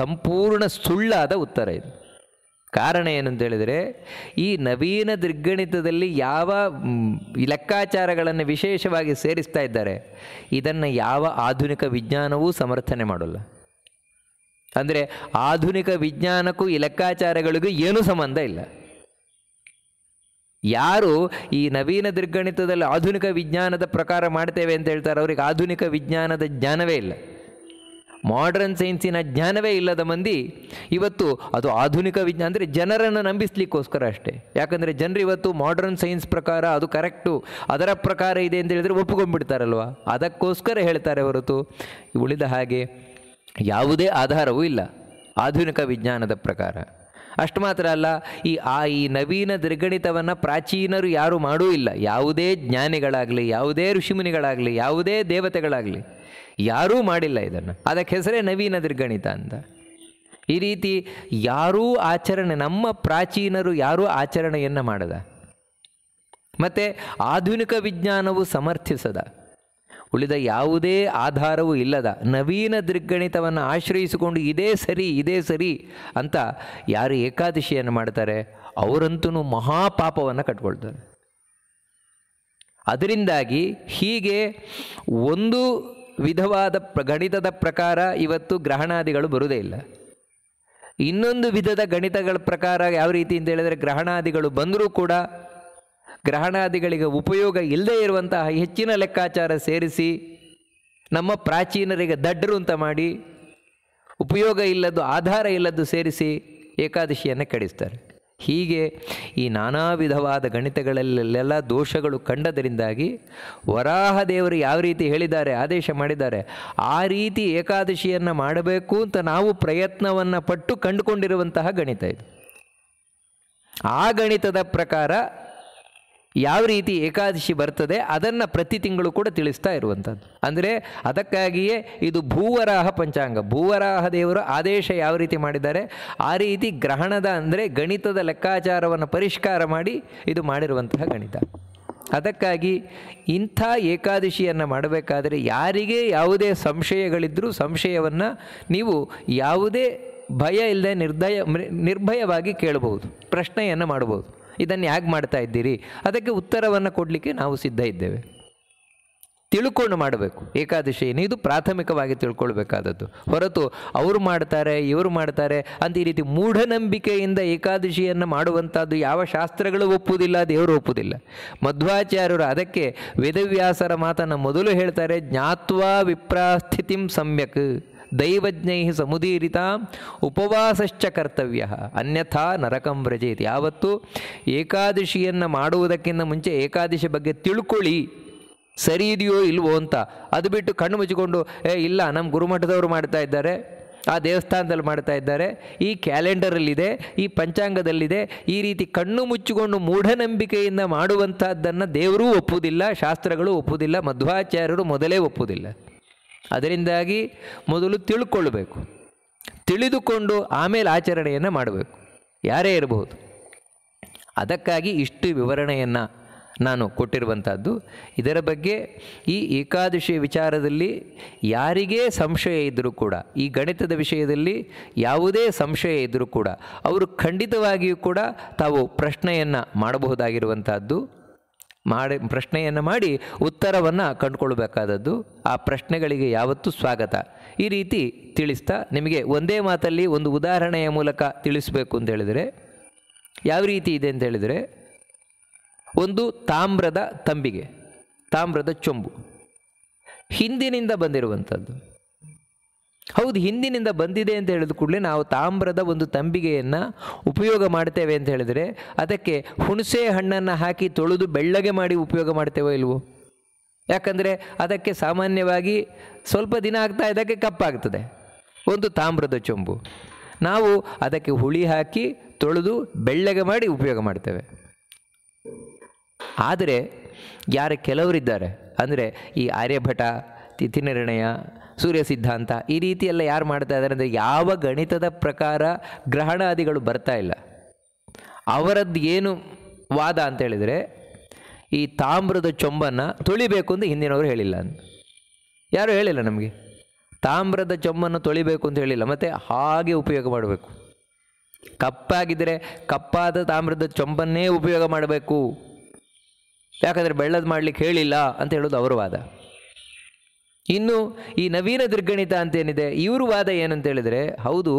S1: ಸಂಪೂರ್ಣ ಸುಳ್ಳಾದ ಉತ್ತರ ಇದು ಕಾರಣ ಏನಂತ ಹೇಳಿದರೆ ಈ ನವೀನ ದುರ್ಗಣಿತದಲ್ಲಿ ಯಾವ ಲೆಕ್ಕಾಚಾರಗಳನ್ನು ವಿಶೇಷವಾಗಿ ಸೇರಿಸ್ತಾ ಇದ್ದಾರೆ ಇದನ್ನು ಯಾವ ಆಧುನಿಕ ವಿಜ್ಞಾನವೂ ಸಮರ್ಥನೆ ಮಾಡೋಲ್ಲ ಅಂದರೆ ಆಧುನಿಕ ವಿಜ್ಞಾನಕ್ಕೂ ಈ ಲೆಕ್ಕಾಚಾರಗಳಿಗೂ ಏನೂ ಸಂಬಂಧ ಇಲ್ಲ ಯಾರು ಈ ನವೀನ ದುರ್ಗಣಿತದಲ್ಲಿ ಆಧುನಿಕ ವಿಜ್ಞಾನದ ಪ್ರಕಾರ ಮಾಡ್ತೇವೆ ಅಂತ ಹೇಳ್ತಾರೆ ಅವ್ರಿಗೆ ಆಧುನಿಕ ವಿಜ್ಞಾನದ ಜ್ಞಾನವೇ ಇಲ್ಲ ಮಾಡರ್ನ್ ಸೈನ್ಸಿನ ಜ್ಞಾನವೇ ಇಲ್ಲದ ಮಂದಿ ಇವತ್ತು ಅದು ಆಧುನಿಕ ವಿಜ್ಞಾನ ಅಂದರೆ ಜನರನ್ನು ನಂಬಿಸ್ಲಿಕ್ಕೋಸ್ಕರ ಅಷ್ಟೇ ಯಾಕಂದರೆ ಜನರು ಇವತ್ತು ಮಾಡರ್ನ್ ಸೈನ್ಸ್ ಪ್ರಕಾರ ಅದು ಕರೆಕ್ಟು ಅದರ ಪ್ರಕಾರ ಇದೆ ಅಂತ ಹೇಳಿದರೆ ಒಪ್ಪಿಕೊಂಡ್ಬಿಡ್ತಾರಲ್ವ ಅದಕ್ಕೋಸ್ಕರ ಹೇಳ್ತಾರೆ ಹೊರತು ಉಳಿದ ಹಾಗೆ ಯಾವುದೇ ಆಧಾರವೂ ಇಲ್ಲ ಆಧುನಿಕ ವಿಜ್ಞಾನದ ಪ್ರಕಾರ ಅಷ್ಟು ಮಾತ್ರ ಅಲ್ಲ ಈ ಆ ಈ ನವೀನ ದುರ್ಗಣಿತವನ್ನು ಪ್ರಾಚೀನರು ಯಾರು ಮಾಡೂ ಇಲ್ಲ ಯಾವುದೇ ಜ್ಞಾನಿಗಳಾಗಲಿ ಯಾವುದೇ ಋಷಿಮುನಿಗಳಾಗಲಿ ಯಾವುದೇ ದೇವತೆಗಳಾಗಲಿ ಯಾರೂ ಮಾಡಿಲ್ಲ ಇದನ್ನು ಅದಕ್ಕೆ ಹೆಸರೇ ನವೀನ ದೃಗಣಿತ ಅಂತ ಈ ರೀತಿ ಯಾರೂ ಆಚರಣೆ ನಮ್ಮ ಪ್ರಾಚೀನರು ಯಾರೂ ಆಚರಣೆಯನ್ನು ಮಾಡದ ಮತ್ತು ಆಧುನಿಕ ವಿಜ್ಞಾನವು ಸಮರ್ಥಿಸದ ಉಳಿದ ಯಾವುದೇ ಆಧಾರವೂ ಇಲ್ಲದ ನವೀನ ದೃಗ್ಗಣಿತವನ್ನು ಆಶ್ರಯಿಸಿಕೊಂಡು ಇದೇ ಸರಿ ಇದೇ ಸರಿ ಅಂತ ಯಾರು ಏಕಾದಶಿಯನ್ನು ಮಾಡ್ತಾರೆ ಅವರಂತೂ ಮಹಾಪಾಪವನ್ನು ಕಟ್ಕೊಳ್ತಾರೆ ಅದರಿಂದಾಗಿ ಹೀಗೆ ಒಂದು ವಿಧವಾದ ಪ್ರ ಗಣಿತದ ಪ್ರಕಾರ ಇವತ್ತು ಗ್ರಹಣಾದಿಗಳು ಬರುವುದೇ ಇಲ್ಲ ಇನ್ನೊಂದು ವಿಧದ ಗಣಿತಗಳ ಪ್ರಕಾರ ಯಾವ ರೀತಿ ಅಂತ ಹೇಳಿದರೆ ಗ್ರಹಣಾದಿಗಳು ಬಂದರೂ ಕೂಡ ಗ್ರಹಣಾದಿಗಳಿಗೆ ಉಪಯೋಗ ಇಲ್ಲದೇ ಇರುವಂತಹ ಹೆಚ್ಚಿನ ಲೆಕ್ಕಾಚಾರ ಸೇರಿಸಿ ನಮ್ಮ ಪ್ರಾಚೀನರಿಗೆ ದಡ್ಡರು ಅಂತ ಮಾಡಿ ಉಪಯೋಗ ಇಲ್ಲದ್ದು ಆಧಾರ ಇಲ್ಲದ್ದು ಸೇರಿಸಿ ಏಕಾದಶಿಯನ್ನು ಕೆಡಿಸ್ತಾರೆ ಹೀಗೆ ಈ ನಾನಾ ವಿಧವಾದ ಗಣಿತಗಳಲ್ಲೆಲ್ಲ ದೋಷಗಳು ಕಂಡದರಿಂದಾಗಿ ವರಾಹ ದೇವರು ಯಾವ ರೀತಿ ಹೇಳಿದ್ದಾರೆ ಆದೇಶ ಮಾಡಿದ್ದಾರೆ ಆ ರೀತಿ ಏಕಾದಶಿಯನ್ನು ಮಾಡಬೇಕು ಅಂತ ನಾವು ಪ್ರಯತ್ನವನ್ನು ಪಟ್ಟು ಕಂಡುಕೊಂಡಿರುವಂತಹ ಗಣಿತ ಇದು ಆ ಗಣಿತದ ಪ್ರಕಾರ ಯಾವ ರೀತಿ ಏಕಾದಶಿ ಬರ್ತದೆ ಅದನ್ನು ಪ್ರತಿ ತಿಂಗಳು ಕೂಡ ತಿಳಿಸ್ತಾ ಇರುವಂಥದ್ದು ಅಂದರೆ ಅದಕ್ಕಾಗಿಯೇ ಇದು ಭೂವರಾಹ ಪಂಚಾಂಗ ಭೂವರಾಹ ದೇವರು ಆದೇಶ ಯಾವ ರೀತಿ ಮಾಡಿದ್ದಾರೆ ಆ ರೀತಿ ಗ್ರಹಣದ ಅಂದರೆ ಗಣಿತದ ಲೆಕ್ಕಾಚಾರವನ್ನು ಪರಿಷ್ಕಾರ ಮಾಡಿ ಇದು ಮಾಡಿರುವಂತಹ ಗಣಿತ ಅದಕ್ಕಾಗಿ ಇಂಥ ಏಕಾದಶಿಯನ್ನು ಮಾಡಬೇಕಾದರೆ ಯಾರಿಗೆ ಯಾವುದೇ ಸಂಶಯಗಳಿದ್ದರೂ ಸಂಶಯವನ್ನು ನೀವು ಯಾವುದೇ ಭಯ ಇಲ್ಲದೆ ನಿರ್ದಯ ನಿರ್ಭಯವಾಗಿ ಕೇಳಬಹುದು ಪ್ರಶ್ನೆಯನ್ನು ಮಾಡಬಹುದು ಇದನ್ನು ಯಾಕೆ ಮಾಡ್ತಾ ಇದ್ದೀರಿ ಅದಕ್ಕೆ ಉತ್ತರವನ್ನು ಕೊಡಲಿಕ್ಕೆ ನಾವು ಸಿದ್ಧ ಇದ್ದೇವೆ ತಿಳ್ಕೊಂಡು ಮಾಡಬೇಕು ಏಕಾದಶಿ ಏನು ಇದು ಪ್ರಾಥಮಿಕವಾಗಿ ತಿಳ್ಕೊಳ್ಬೇಕಾದದ್ದು ಹೊರತು ಅವರು ಮಾಡ್ತಾರೆ ಇವರು ಮಾಡ್ತಾರೆ ಅಂತ ಈ ರೀತಿ ಮೂಢನಂಬಿಕೆಯಿಂದ ಏಕಾದಶಿಯನ್ನು ಮಾಡುವಂಥದ್ದು ಯಾವ ಶಾಸ್ತ್ರಗಳು ಒಪ್ಪುವುದಿಲ್ಲ ದೇವರು ಒಪ್ಪುವುದಿಲ್ಲ ಮಧ್ವಾಚಾರ್ಯರು ಅದಕ್ಕೆ ವೇದವ್ಯಾಸರ ಮಾತನ್ನು ಮೊದಲು ಹೇಳ್ತಾರೆ ಜ್ಞಾತ್ವಾ ವಿಪ್ರಾಸ್ಥಿತಿಂ ಸಮ್ಯಕ್ ದೈವಜ್ಞೈ ಸಮುದೀರಿತ ಉಪವಾಸಶ್ಚ ಕರ್ತವ್ಯ ಅನ್ಯಥಾ ನರಕಂ ವ್ರಜೇತಿ ಯಾವತ್ತು ಏಕಾದಶಿಯನ್ನು ಮಾಡುವುದಕ್ಕಿಂತ ಮುಂಚೆ ಏಕಾದಶಿ ಬಗ್ಗೆ ತಿಳ್ಕೊಳ್ಳಿ ಸರಿ ಇದೆಯೋ ಇಲ್ವೋ ಅಂತ ಅದು ಬಿಟ್ಟು ಕಣ್ಣು ಮುಚ್ಚಿಕೊಂಡು ಏ ಇಲ್ಲ ನಮ್ಮ ಗುರುಮಠದವರು ಮಾಡ್ತಾ ಇದ್ದಾರೆ ಆ ದೇವಸ್ಥಾನದಲ್ಲಿ ಮಾಡ್ತಾ ಇದ್ದಾರೆ ಈ ಕ್ಯಾಲೆಂಡರಲ್ಲಿದೆ ಈ ಪಂಚಾಂಗದಲ್ಲಿದೆ ಈ ರೀತಿ ಕಣ್ಣು ಮುಚ್ಚಿಕೊಂಡು ಮೂಢನಂಬಿಕೆಯಿಂದ ಮಾಡುವಂಥದ್ದನ್ನು ದೇವರೂ ಒಪ್ಪುವುದಿಲ್ಲ ಶಾಸ್ತ್ರಗಳು ಒಪ್ಪುವುದಿಲ್ಲ ಮಧ್ವಾಚಾರ್ಯರು ಮೊದಲೇ ಒಪ್ಪುವುದಿಲ್ಲ ಅದರಿಂದಾಗಿ ಮೊದಲು ತಿಳ್ಕೊಳ್ಬೇಕು ತಿಳಿದುಕೊಂಡು ಆಮೇಲೆ ಆಚರಣೆಯನ್ನು ಮಾಡಬೇಕು ಯಾರೇ ಇರಬಹುದು ಅದಕ್ಕಾಗಿ ಇಷ್ಟು ವಿವರಣೆಯನ್ನು ನಾನು ಕೊಟ್ಟಿರುವಂಥದ್ದು ಇದರ ಬಗ್ಗೆ ಈ ಏಕಾದಶಿ ವಿಚಾರದಲ್ಲಿ ಯಾರಿಗೆ ಸಂಶಯ ಇದ್ದರೂ ಕೂಡ ಈ ಗಣಿತದ ವಿಷಯದಲ್ಲಿ ಯಾವುದೇ ಸಂಶಯ ಇದ್ದರೂ ಕೂಡ ಅವರು ಖಂಡಿತವಾಗಿಯೂ ಕೂಡ ತಾವು ಪ್ರಶ್ನೆಯನ್ನು ಮಾಡಬಹುದಾಗಿರುವಂಥದ್ದು ಮಾಡಿ ಪ್ರಶ್ನೆಯನ್ನು ಮಾಡಿ ಉತ್ತರವನ್ನು ಕಂಡುಕೊಳ್ಬೇಕಾದದ್ದು ಆ ಪ್ರಶ್ನೆಗಳಿಗೆ ಯಾವತ್ತೂ ಸ್ವಾಗತ ಈ ರೀತಿ ತಿಳಿಸ್ತಾ ನಿಮಗೆ ಒಂದೇ ಮಾತಲ್ಲಿ ಒಂದು ಉದಾಹರಣೆಯ ಮೂಲಕ ತಿಳಿಸಬೇಕು ಅಂತ ಹೇಳಿದರೆ ಯಾವ ರೀತಿ ಇದೆ ಅಂತ ಹೇಳಿದರೆ ಒಂದು ತಾಮ್ರದ ತಂಬಿಗೆ ತಾಮ್ರದ ಚೊಂಬು ಹಿಂದಿನಿಂದ ಬಂದಿರುವಂಥದ್ದು ಹೌದು ಹಿಂದಿನಿಂದ ಬಂದಿದೆ ಅಂತ ಹೇಳಿದ ಕೂಡಲೇ ನಾವು ತಾಮ್ರದ ಒಂದು ತಂಬಿಗೆಯನ್ನು ಉಪಯೋಗ ಮಾಡ್ತೇವೆ ಅಂತ ಹೇಳಿದರೆ ಅದಕ್ಕೆ ಹುಣಸೆ ಹಣ್ಣನ್ನು ಹಾಕಿ ತೊಳೆದು ಬೆಳ್ಳಗೆ ಮಾಡಿ ಉಪಯೋಗ ಮಾಡ್ತೇವೋ ಇಲ್ವೋ ಯಾಕಂದರೆ ಅದಕ್ಕೆ ಸಾಮಾನ್ಯವಾಗಿ ಸ್ವಲ್ಪ ದಿನ ಆಗ್ತಾ ಇದಕ್ಕೆ ಕಪ್ಪಾಗ್ತದೆ ಒಂದು ತಾಮ್ರದ ಚೊಂಬು ನಾವು ಅದಕ್ಕೆ ಹುಳಿ ಹಾಕಿ ತೊಳೆದು ಬೆಳ್ಳಗೆ ಮಾಡಿ ಉಪಯೋಗ ಮಾಡ್ತೇವೆ ಆದರೆ ಯಾರ ಕೆಲವರಿದ್ದಾರೆ ಅಂದರೆ ಈ ಆರ್ಯಭಟ ತಿಥಿ ನಿರ್ಣಯ ಸೂರ್ಯ ಸಿದ್ಧಾಂತ ಈ ರೀತಿಯೆಲ್ಲ ಯಾರು ಮಾಡ್ತಾ ಇದ್ದಾರೆ ಅಂದರೆ ಯಾವ ಗಣಿತದ ಪ್ರಕಾರ ಗ್ರಹಣಾದಿಗಳು ಬರ್ತಾ ಇಲ್ಲ ಅವರದ್ದು ಏನು ವಾದ ಅಂತ ಹೇಳಿದರೆ ಈ ತಾಮ್ರದ ಚೊಂಬನ್ನು ತೊಳಿಬೇಕು ಅಂತ ಹಿಂದಿನವರು ಹೇಳಿಲ್ಲ ಯಾರೂ ಹೇಳಿಲ್ಲ ನಮಗೆ ತಾಮ್ರದ ಚೊಂಬನ್ನು ತೊಳಿಬೇಕು ಅಂತ ಹೇಳಿಲ್ಲ ಮತ್ತು ಹಾಗೆ ಉಪಯೋಗ ಮಾಡಬೇಕು ಕಪ್ಪಾಗಿದ್ದರೆ ಕಪ್ಪಾದ ತಾಮ್ರದ ಚೊಂಬನ್ನೇ ಉಪಯೋಗ ಮಾಡಬೇಕು ಯಾಕಂದರೆ ಬೆಳ್ಳದು ಮಾಡಲಿಕ್ಕೆ ಹೇಳಿಲ್ಲ ಅಂತ ಹೇಳೋದು ಅವರ ವಾದ ಇನ್ನು ಈ ನವೀನ ದುರ್ಗಣಿತ ಅಂತೇನಿದೆ ಇವರು ವಾದ ಏನಂತ ಹೇಳಿದರೆ ಹೌದು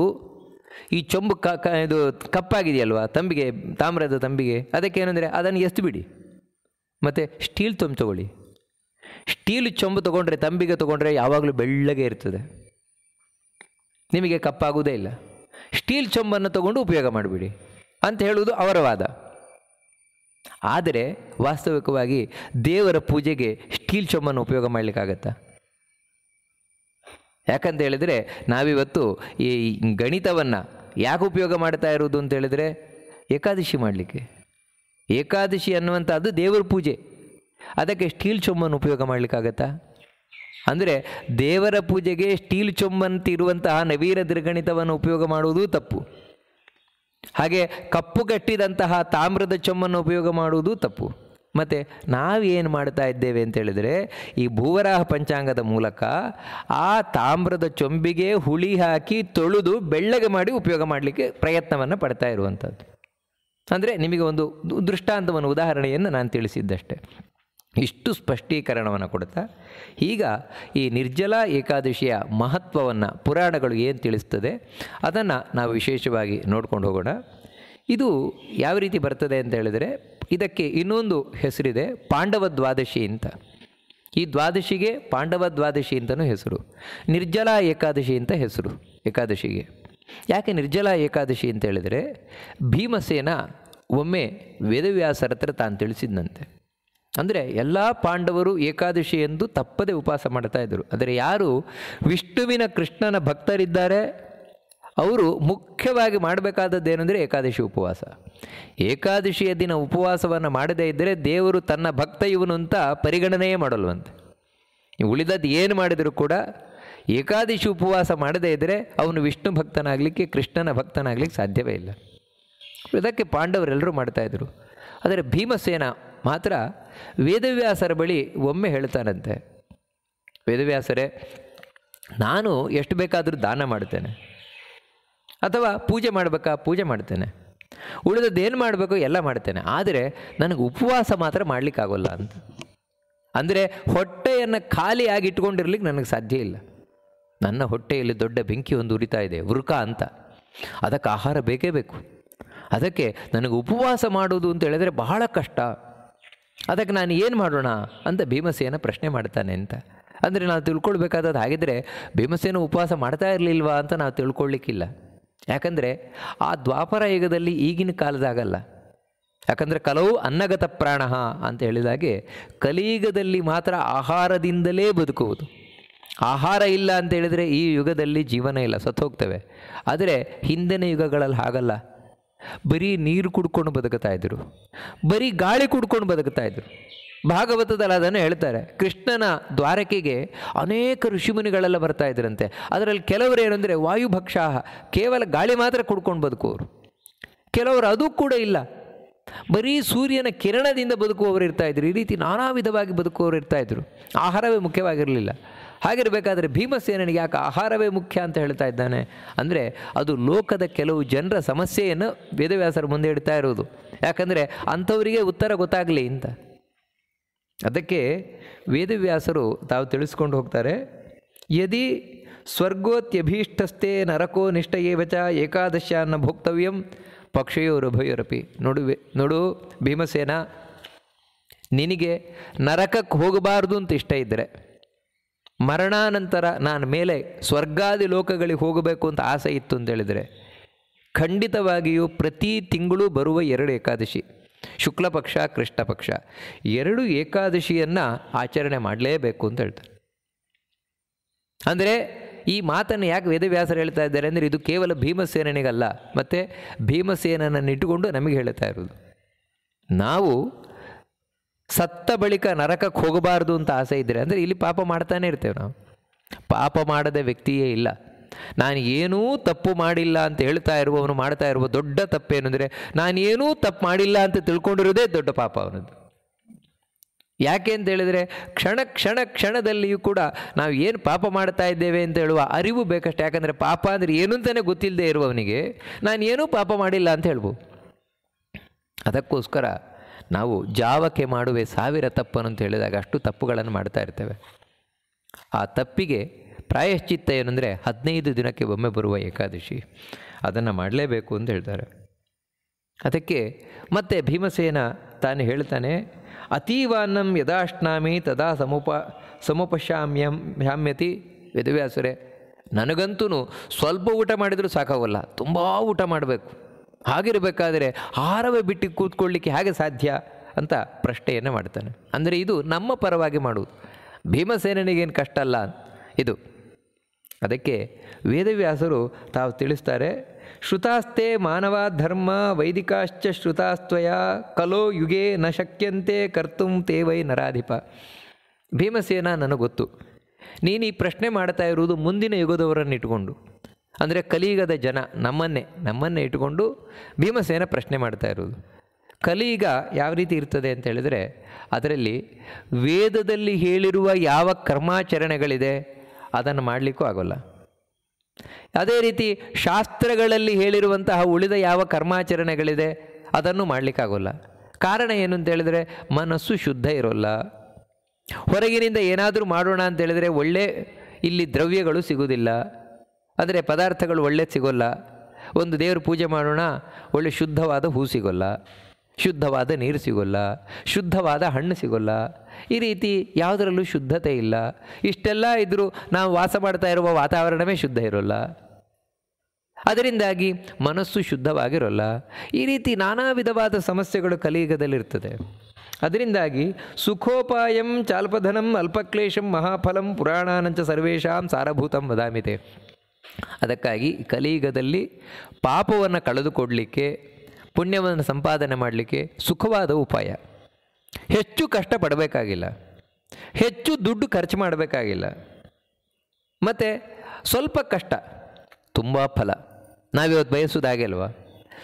S1: ಈ ಚೊಂಬು ಕ ಇದು ಕಪ್ಪಾಗಿದೆಯಲ್ವಾ ತಂಬಿಗೆ ತಾಮ್ರದ ತಂಬಿಗೆ ಅದಕ್ಕೆ ಏನಂದರೆ ಅದನ್ನು ಎಸ್ತು ಬಿಡಿ ಮತ್ತು ಸ್ಟೀಲ್ ತೊಂಬ ತಗೊಳ್ಳಿ ಸ್ಟೀಲ್ ಚೊಂಬು ತೊಗೊಂಡ್ರೆ ತಂಬಿಗೆ ತೊಗೊಂಡ್ರೆ ಯಾವಾಗಲೂ ಬೆಳ್ಳಗೆ ಇರ್ತದೆ ನಿಮಗೆ ಕಪ್ಪಾಗುವುದೇ ಇಲ್ಲ ಸ್ಟೀಲ್ ಚೊಂಬನ್ನು ತಗೊಂಡು ಉಪಯೋಗ ಮಾಡಿಬಿಡಿ ಅಂತ ಹೇಳುವುದು ಅವರ ವಾದ ಆದರೆ ವಾಸ್ತವಿಕವಾಗಿ ದೇವರ ಪೂಜೆಗೆ ಸ್ಟೀಲ್ ಚೊಂಬನ್ನು ಉಪಯೋಗ ಮಾಡಲಿಕ್ಕಾಗತ್ತಾ ಯಾಕಂತ ಹೇಳಿದರೆ ನಾವಿವತ್ತು ಈ ಗಣಿತವನ್ನು ಯಾಕೆ ಉಪಯೋಗ ಮಾಡ್ತಾ ಇರೋದು ಅಂತ ಹೇಳಿದರೆ ಏಕಾದಶಿ ಮಾಡಲಿಕ್ಕೆ ಏಕಾದಶಿ ಅನ್ನುವಂಥದ್ದು ದೇವರ ಪೂಜೆ ಅದಕ್ಕೆ ಸ್ಟೀಲ್ ಚೊಂಬನ್ನು ಉಪಯೋಗ ಮಾಡಲಿಕ್ಕಾಗತ್ತಾ ಅಂದರೆ ದೇವರ ಪೂಜೆಗೆ ಸ್ಟೀಲ್ ಚೊಂಬಂತಿರುವಂತಹ ನವೀನ ದುರ್ಗಣಿತವನ್ನು ಉಪಯೋಗ ಮಾಡುವುದು ತಪ್ಪು ಹಾಗೆ ಕಪ್ಪು ಕಟ್ಟಿದಂತಹ ತಾಮ್ರದ ಚೊಂಬನ್ನು ಉಪಯೋಗ ಮಾಡುವುದು ತಪ್ಪು ಮತ್ತು ನಾವೇನು ಮಾಡ್ತಾ ಇದ್ದೇವೆ ಅಂತೇಳಿದರೆ ಈ ಭೂವರಾಹ ಪಂಚಾಂಗದ ಮೂಲಕ ಆ ತಾಮ್ರದ ಚೊಂಬಿಗೆ ಹುಳಿ ಹಾಕಿ ತೊಳೆದು ಬೆಳ್ಳಗೆ ಮಾಡಿ ಉಪಯೋಗ ಮಾಡಲಿಕ್ಕೆ ಪ್ರಯತ್ನವನ್ನು ಪಡ್ತಾ ಇರುವಂಥದ್ದು ಅಂದರೆ ನಿಮಗೆ ಒಂದು ದೃಷ್ಟಾಂತವನ್ನು ಉದಾಹರಣೆಯನ್ನು ನಾನು ತಿಳಿಸಿದ್ದಷ್ಟೇ ಇಷ್ಟು ಸ್ಪಷ್ಟೀಕರಣವನ್ನು ಕೊಡ್ತಾ ಈಗ ಈ ನಿರ್ಜಲ ಏಕಾದಶಿಯ ಮಹತ್ವವನ್ನು ಪುರಾಣಗಳು ಏನು ತಿಳಿಸ್ತದೆ ಅದನ್ನು ನಾವು ವಿಶೇಷವಾಗಿ ನೋಡ್ಕೊಂಡು ಹೋಗೋಣ ಇದು ಯಾವ ರೀತಿ ಬರ್ತದೆ ಅಂತ ಹೇಳಿದರೆ ಇದಕ್ಕೆ ಇನ್ನೊಂದು ಹೆಸರಿದೆ ಪಾಂಡವ ದ್ವಾದಶಿ ಅಂತ ಈ ದ್ವಾದಶಿಗೆ ಪಾಂಡವ ದ್ವಾದಶಿ ಅಂತಲೂ ಹೆಸರು ನಿರ್ಜಲ ಏಕಾದಶಿ ಅಂತ ಹೆಸರು ಏಕಾದಶಿಗೆ ಯಾಕೆ ನಿರ್ಜಲ ಏಕಾದಶಿ ಅಂತ ಹೇಳಿದರೆ ಭೀಮಸೇನ ಒಮ್ಮೆ ವೇದವ್ಯಾಸರ ಹತ್ರ ತಾನು ತಿಳಿಸಿದ್ನಂತೆ ಅಂದರೆ ಎಲ್ಲ ಪಾಂಡವರು ಏಕಾದಶಿ ಎಂದು ತಪ್ಪದೇ ಉಪವಾಸ ಮಾಡ್ತಾ ಇದ್ದರು ಆದರೆ ಯಾರು ವಿಷ್ಣುವಿನ ಕೃಷ್ಣನ ಭಕ್ತರಿದ್ದಾರೆ ಅವರು ಮುಖ್ಯವಾಗಿ ಮಾಡಬೇಕಾದದ್ದೇನೆಂದರೆ ಏಕಾದಶಿ ಉಪವಾಸ ಏಕಾದಶಿಯ ದಿನ ಉಪವಾಸವನ್ನು ಮಾಡದೇ ಇದ್ದರೆ ದೇವರು ತನ್ನ ಭಕ್ತ ಇವನು ಅಂತ ಪರಿಗಣನೆಯೇ ಮಾಡಲ್ವಂತೆ ಉಳಿದದ್ದು ಏನು ಮಾಡಿದರೂ ಕೂಡ ಏಕಾದಶಿ ಉಪವಾಸ ಮಾಡದೇ ಇದ್ದರೆ ಅವನು ವಿಷ್ಣು ಭಕ್ತನಾಗಲಿಕ್ಕೆ ಕೃಷ್ಣನ ಭಕ್ತನಾಗಲಿಕ್ಕೆ ಸಾಧ್ಯವೇ ಇಲ್ಲ ಇದಕ್ಕೆ ಪಾಂಡವರೆಲ್ಲರೂ ಮಾಡ್ತಾಯಿದ್ರು ಆದರೆ ಭೀಮಸೇನ ಮಾತ್ರ ವೇದವ್ಯಾಸರ ಬಳಿ ಒಮ್ಮೆ ಹೇಳ್ತಾನಂತೆ ವೇದವ್ಯಾಸರೇ ನಾನು ಎಷ್ಟು ಬೇಕಾದರೂ ದಾನ ಮಾಡ್ತೇನೆ ಅಥವಾ ಪೂಜೆ ಮಾಡ್ಬೇಕಾ ಪೂಜೆ ಮಾಡ್ತೇನೆ ಉಳಿದದ್ದು ಏನು ಮಾಡಬೇಕು ಎಲ್ಲ ಮಾಡ್ತೇನೆ ಆದರೆ ನನಗೆ ಉಪವಾಸ ಮಾತ್ರ ಮಾಡಲಿಕ್ಕಾಗೋಲ್ಲ ಅಂತ ಅಂದರೆ ಹೊಟ್ಟೆಯನ್ನು ಖಾಲಿಯಾಗಿ ಇಟ್ಕೊಂಡಿರ್ಲಿಕ್ಕೆ ನನಗೆ ಸಾಧ್ಯ ಇಲ್ಲ ನನ್ನ ಹೊಟ್ಟೆಯಲ್ಲಿ ದೊಡ್ಡ ಬೆಂಕಿ ಒಂದು ಉರಿತಾ ಇದೆ ವೃಕ ಅಂತ ಅದಕ್ಕೆ ಆಹಾರ ಬೇಕೇ ಬೇಕು ಅದಕ್ಕೆ ನನಗೆ ಉಪವಾಸ ಮಾಡೋದು ಅಂತ ಹೇಳಿದರೆ ಬಹಳ ಕಷ್ಟ ಅದಕ್ಕೆ ನಾನು ಏನು ಮಾಡೋಣ ಅಂತ ಭೀಮಸೇನ ಪ್ರಶ್ನೆ ಮಾಡ್ತಾನೆ ಅಂತ ಅಂದರೆ ನಾವು ತಿಳ್ಕೊಳ್ಬೇಕಾದದ್ದು ಹಾಗಿದ್ರೆ ಭೀಮಸೇನ ಉಪವಾಸ ಮಾಡ್ತಾ ಇರಲಿಲ್ವಾ ಅಂತ ನಾವು ತಿಳ್ಕೊಳ್ಳಿಕ್ಕಿಲ್ಲ ಯಾಕಂದರೆ ಆ ದ್ವಾಪರ ಯುಗದಲ್ಲಿ ಈಗಿನ ಕಾಲದಾಗಲ್ಲ ಯಾಕಂದರೆ ಕಲವು ಅನ್ನಗತ ಪ್ರಾಣ ಅಂತ ಹೇಳಿದಾಗೆ ಕಲಿಯುಗದಲ್ಲಿ ಮಾತ್ರ ಆಹಾರದಿಂದಲೇ ಬದುಕುವುದು ಆಹಾರ ಇಲ್ಲ ಅಂತ ಹೇಳಿದರೆ ಈ ಯುಗದಲ್ಲಿ ಜೀವನ ಇಲ್ಲ ಸತ್ತು ಹೋಗ್ತವೆ ಆದರೆ ಹಿಂದಿನ ಯುಗಗಳಲ್ಲಿ ಹಾಗಲ್ಲ ಬರೀ ನೀರು ಕುಡ್ಕೊಂಡು ಬದುಕುತ್ತಾ ಇದ್ರು ಬರೀ ಗಾಳಿ ಕುಡ್ಕೊಂಡು ಬದುಕುತ್ತಾ ಇದ್ದರು ಭಾಗವತದಲ್ಲಿ ಅದನ್ನು ಹೇಳ್ತಾರೆ ಕೃಷ್ಣನ ದ್ವಾರಕೆಗೆ ಅನೇಕ ಋಷಿಮುನಿಗಳೆಲ್ಲ ಬರ್ತಾ ಇದ್ರಂತೆ ಅದರಲ್ಲಿ ಕೆಲವರು ಏನಂದರೆ ವಾಯುಭಕ್ಷಾಹ ಕೇವಲ ಗಾಳಿ ಮಾತ್ರ ಕುಡ್ಕೊಂಡು ಬದುಕುವರು ಕೆಲವರು ಅದು ಕೂಡ ಇಲ್ಲ ಬರೀ ಸೂರ್ಯನ ಕಿರಣದಿಂದ ಬದುಕುವವರು ಇರ್ತಾಯಿದ್ರು ಈ ರೀತಿ ನಾನಾ ವಿಧವಾಗಿ ಬದುಕುವವರು ಇರ್ತಾಯಿದ್ರು ಆಹಾರವೇ ಮುಖ್ಯವಾಗಿರಲಿಲ್ಲ ಹಾಗಿರಬೇಕಾದ್ರೆ ಭೀಮಸೇನಿಗೆ ಯಾಕೆ ಆಹಾರವೇ ಮುಖ್ಯ ಅಂತ ಹೇಳ್ತಾ ಇದ್ದಾನೆ ಅಂದರೆ ಅದು ಲೋಕದ ಕೆಲವು ಜನರ ಸಮಸ್ಯೆಯನ್ನು ವೇದವ್ಯಾಸರು ಮುಂದೆ ಇಡ್ತಾ ಇರೋದು ಯಾಕಂದರೆ ಅಂಥವರಿಗೆ ಉತ್ತರ ಗೊತ್ತಾಗಲಿ ಅಂತ ಅದಕ್ಕೆ ವೇದವ್ಯಾಸರು ತಾವು ತಿಳಿಸ್ಕೊಂಡು ಹೋಗ್ತಾರೆ ಯದಿ ಸ್ವರ್ಗೋತ್ಯಭೀಷ್ಟಸ್ಥೆ ನರಕೋ ನಿಷ್ಠಯೇವಚ ಏಕಾದಶ್ಯಾನ್ನ ಭೋಕ್ತವ್ಯಂ ಪಕ್ಷಯೋರುಭಯೋರಪಿ ನೋಡು ನೋಡು ಭೀಮಸೇನ ನಿನಗೆ ನರಕಕ್ಕೆ ಹೋಗಬಾರ್ದು ಅಂತ ಇಷ್ಟ ಇದ್ದರೆ ಮರಣಾನಂತರ ನಾನು ಮೇಲೆ ಸ್ವರ್ಗಾದಿ ಲೋಕಗಳಿಗೆ ಹೋಗಬೇಕು ಅಂತ ಆಸೆ ಇತ್ತು ಅಂತೇಳಿದರೆ ಖಂಡಿತವಾಗಿಯೂ ಪ್ರತಿ ತಿಂಗಳು ಬರುವ ಎರಡು ಏಕಾದಶಿ ಶುಕ್ಲ ಪಕ್ಷ ಕೃಷ್ಣ ಪಕ್ಷ ಎರಡು ಏಕಾದಶಿಯನ್ನು ಆಚರಣೆ ಮಾಡಲೇಬೇಕು ಅಂತ ಹೇಳ್ತಾರೆ ಅಂದರೆ ಈ ಮಾತನ್ನು ಯಾಕೆ ವೇದವ್ಯಾಸರು ಹೇಳ್ತಾ ಇದ್ದಾರೆ ಅಂದರೆ ಇದು ಕೇವಲ ಭೀಮಸೇನಿಗಲ್ಲ ಮತ್ತು ಭೀಮಸೇನನ್ನು ಇಟ್ಟುಕೊಂಡು ನಮಗೆ ಹೇಳ್ತಾ ಇರೋದು ನಾವು ಸತ್ತ ಬಳಿಕ ನರಕಕ್ಕೆ ಹೋಗಬಾರ್ದು ಅಂತ ಆಸೆ ಇದ್ದರೆ ಅಂದರೆ ಇಲ್ಲಿ ಪಾಪ ಮಾಡ್ತಾನೆ ಇರ್ತೇವೆ ನಾವು ಪಾಪ ಮಾಡದ ವ್ಯಕ್ತಿಯೇ ಇಲ್ಲ ನಾನು ಏನೂ ತಪ್ಪು ಮಾಡಿಲ್ಲ ಅಂತ ಹೇಳ್ತಾ ಇರುವವನು ಮಾಡ್ತಾ ಇರುವ ದೊಡ್ಡ ತಪ್ಪೇನೆಂದರೆ ನಾನೇನೂ ತಪ್ಪು ಮಾಡಿಲ್ಲ ಅಂತ ತಿಳ್ಕೊಂಡಿರೋದೇ ದೊಡ್ಡ ಪಾಪ ಅವನದು ಯಾಕೆ ಅಂತ ಹೇಳಿದರೆ ಕ್ಷಣ ಕ್ಷಣ ಕ್ಷಣದಲ್ಲಿಯೂ ಕೂಡ ನಾವು ಏನು ಪಾಪ ಮಾಡ್ತಾ ಇದ್ದೇವೆ ಅಂತ ಹೇಳುವ ಅರಿವು ಬೇಕಷ್ಟೇ ಯಾಕಂದರೆ ಪಾಪ ಅಂದರೆ ಏನು ಅಂತಲೇ ಗೊತ್ತಿಲ್ಲದೆ ಇರುವವನಿಗೆ ನಾನು ಏನೂ ಪಾಪ ಮಾಡಿಲ್ಲ ಅಂತ ಹೇಳ್ಬೋದು ಅದಕ್ಕೋಸ್ಕರ ನಾವು ಜಾವಕ್ಕೆ ಮಾಡುವೆ ಸಾವಿರ ತಪ್ಪನ್ನು ಅಂತ ಹೇಳಿದಾಗ ಅಷ್ಟು ತಪ್ಪುಗಳನ್ನು ಮಾಡ್ತಾ ಇರ್ತೇವೆ ಆ ತಪ್ಪಿಗೆ ಪ್ರಾಯಶ್ಚಿತ್ತ ಏನಂದರೆ ಹದಿನೈದು ದಿನಕ್ಕೆ ಒಮ್ಮೆ ಬರುವ ಏಕಾದಶಿ ಅದನ್ನು ಮಾಡಲೇಬೇಕು ಅಂತ ಹೇಳ್ತಾರೆ ಅದಕ್ಕೆ ಮತ್ತೆ ಭೀಮಸೇನ ತಾನು ಹೇಳ್ತಾನೆ ಅತೀವಾನ್ನಂ ಯದಾಶ್ನಾಮಿ ತದಾ ಸಮುಪ ಸಮುಪಶಾಮ್ಯಂ ಶಾಮ್ಯತಿ ವೇದವ್ಯಾಸುರೇ ನನಗಂತೂ ಸ್ವಲ್ಪ ಊಟ ಮಾಡಿದರೂ ಸಾಕಾಗಲ್ಲ ತುಂಬ ಊಟ ಮಾಡಬೇಕು ಹಾಗಿರಬೇಕಾದರೆ ಆಹಾರವೇ ಬಿಟ್ಟು ಕೂತ್ಕೊಳ್ಳಿಕ್ಕೆ ಹೇಗೆ ಸಾಧ್ಯ ಅಂತ ಪ್ರಶ್ನೆಯನ್ನು ಮಾಡ್ತಾನೆ ಅಂದರೆ ಇದು ನಮ್ಮ ಪರವಾಗಿ ಮಾಡುವುದು ಭೀಮಸೇನನಿಗೇನು ಕಷ್ಟ ಅಲ್ಲ ಇದು ಅದಕ್ಕೆ ವೇದವ್ಯಾಸರು ತಾವು ತಿಳಿಸ್ತಾರೆ ಶ್ರುತಾಸ್ತೆ ಮಾನವ ಧರ್ಮ ವೈದಿಕಾಶ್ಚ ಶ್ರುತಾಸ್ತ್ವಯ ಕಲೋ ಯುಗೆ ನ ಶಕ್ಯಂತೆ ಕರ್ತುಂ ತೇವೈ ನರಾಧಿಪ ಭೀಮಸೇನ ನನಗೆ ಗೊತ್ತು ನೀನು ಈ ಪ್ರಶ್ನೆ ಮಾಡ್ತಾ ಇರುವುದು ಮುಂದಿನ ಯುಗದವರನ್ನು ಇಟ್ಕೊಂಡು ಅಂದರೆ ಕಲಿಯುಗದ ಜನ ನಮ್ಮನ್ನೇ ನಮ್ಮನ್ನೇ ಇಟ್ಕೊಂಡು ಭೀಮಸೇನ ಪ್ರಶ್ನೆ ಮಾಡ್ತಾ ಇರೋದು ಕಲಿಯುಗ ಯಾವ ರೀತಿ ಇರ್ತದೆ ಅಂತ ಹೇಳಿದರೆ ಅದರಲ್ಲಿ ವೇದದಲ್ಲಿ ಹೇಳಿರುವ ಯಾವ ಕರ್ಮಾಚರಣೆಗಳಿದೆ ಅದನ್ನು ಮಾಡಲಿಕ್ಕೂ ಆಗೋಲ್ಲ ಅದೇ ರೀತಿ ಶಾಸ್ತ್ರಗಳಲ್ಲಿ ಹೇಳಿರುವಂತಹ ಉಳಿದ ಯಾವ ಕರ್ಮಾಚರಣೆಗಳಿದೆ ಅದನ್ನು ಮಾಡಲಿಕ್ಕಾಗೋಲ್ಲ ಕಾರಣ ಏನು ಅಂತ ಹೇಳಿದರೆ ಮನಸ್ಸು ಶುದ್ಧ ಇರೋಲ್ಲ ಹೊರಗಿನಿಂದ ಏನಾದರೂ ಮಾಡೋಣ ಅಂತ ಹೇಳಿದ್ರೆ ಒಳ್ಳೆ ಇಲ್ಲಿ ದ್ರವ್ಯಗಳು ಸಿಗೋದಿಲ್ಲ ಅಂದರೆ ಪದಾರ್ಥಗಳು ಒಳ್ಳೆ ಸಿಗೋಲ್ಲ ಒಂದು ದೇವ್ರ ಪೂಜೆ ಮಾಡೋಣ ಒಳ್ಳೆ ಶುದ್ಧವಾದ ಹೂ ಸಿಗೋಲ್ಲ ಶುದ್ಧವಾದ ನೀರು ಸಿಗೋಲ್ಲ ಶುದ್ಧವಾದ ಹಣ್ಣು ಸಿಗೋಲ್ಲ ಈ ರೀತಿ ಯಾವುದರಲ್ಲೂ ಶುದ್ಧತೆ ಇಲ್ಲ ಇಷ್ಟೆಲ್ಲ ಇದ್ದರೂ ನಾವು ವಾಸ ಮಾಡ್ತಾ ಇರುವ ವಾತಾವರಣವೇ ಶುದ್ಧ ಇರೋಲ್ಲ ಅದರಿಂದಾಗಿ ಮನಸ್ಸು ಶುದ್ಧವಾಗಿರೋಲ್ಲ ಈ ರೀತಿ ನಾನಾ ವಿಧವಾದ ಸಮಸ್ಯೆಗಳು ಕಲಿಯುಗದಲ್ಲಿರ್ತದೆ ಅದರಿಂದಾಗಿ ಸುಖೋಪಾಯಂ ಚಾಲ್ಪಧನಂ ಅಲ್ಪಕ್ಲೇಶಂ ಮಹಾಫಲಂ ಪುರಾಣಾನಂಚ ಸರ್ವೇಶಾಂ ಸಾರಭೂತಂ ವದಾಮಿತೆ ಅದಕ್ಕಾಗಿ ಕಲಿಯುಗದಲ್ಲಿ ಪಾಪವನ್ನು ಕಳೆದುಕೊಡಲಿಕ್ಕೆ ಪುಣ್ಯವನ್ನು ಸಂಪಾದನೆ ಮಾಡಲಿಕ್ಕೆ ಸುಖವಾದ ಉಪಾಯ ಹೆಚ್ಚು ಕಷ್ಟಪಡಬೇಕಾಗಿಲ್ಲ ಹೆಚ್ಚು ದುಡ್ಡು ಖರ್ಚು ಮಾಡಬೇಕಾಗಿಲ್ಲ ಮತ್ತು ಸ್ವಲ್ಪ ಕಷ್ಟ ತುಂಬ ಫಲ ನಾವಿವತ್ತು ಬಯಸೋದಾಗೆ ಅಲ್ವಾ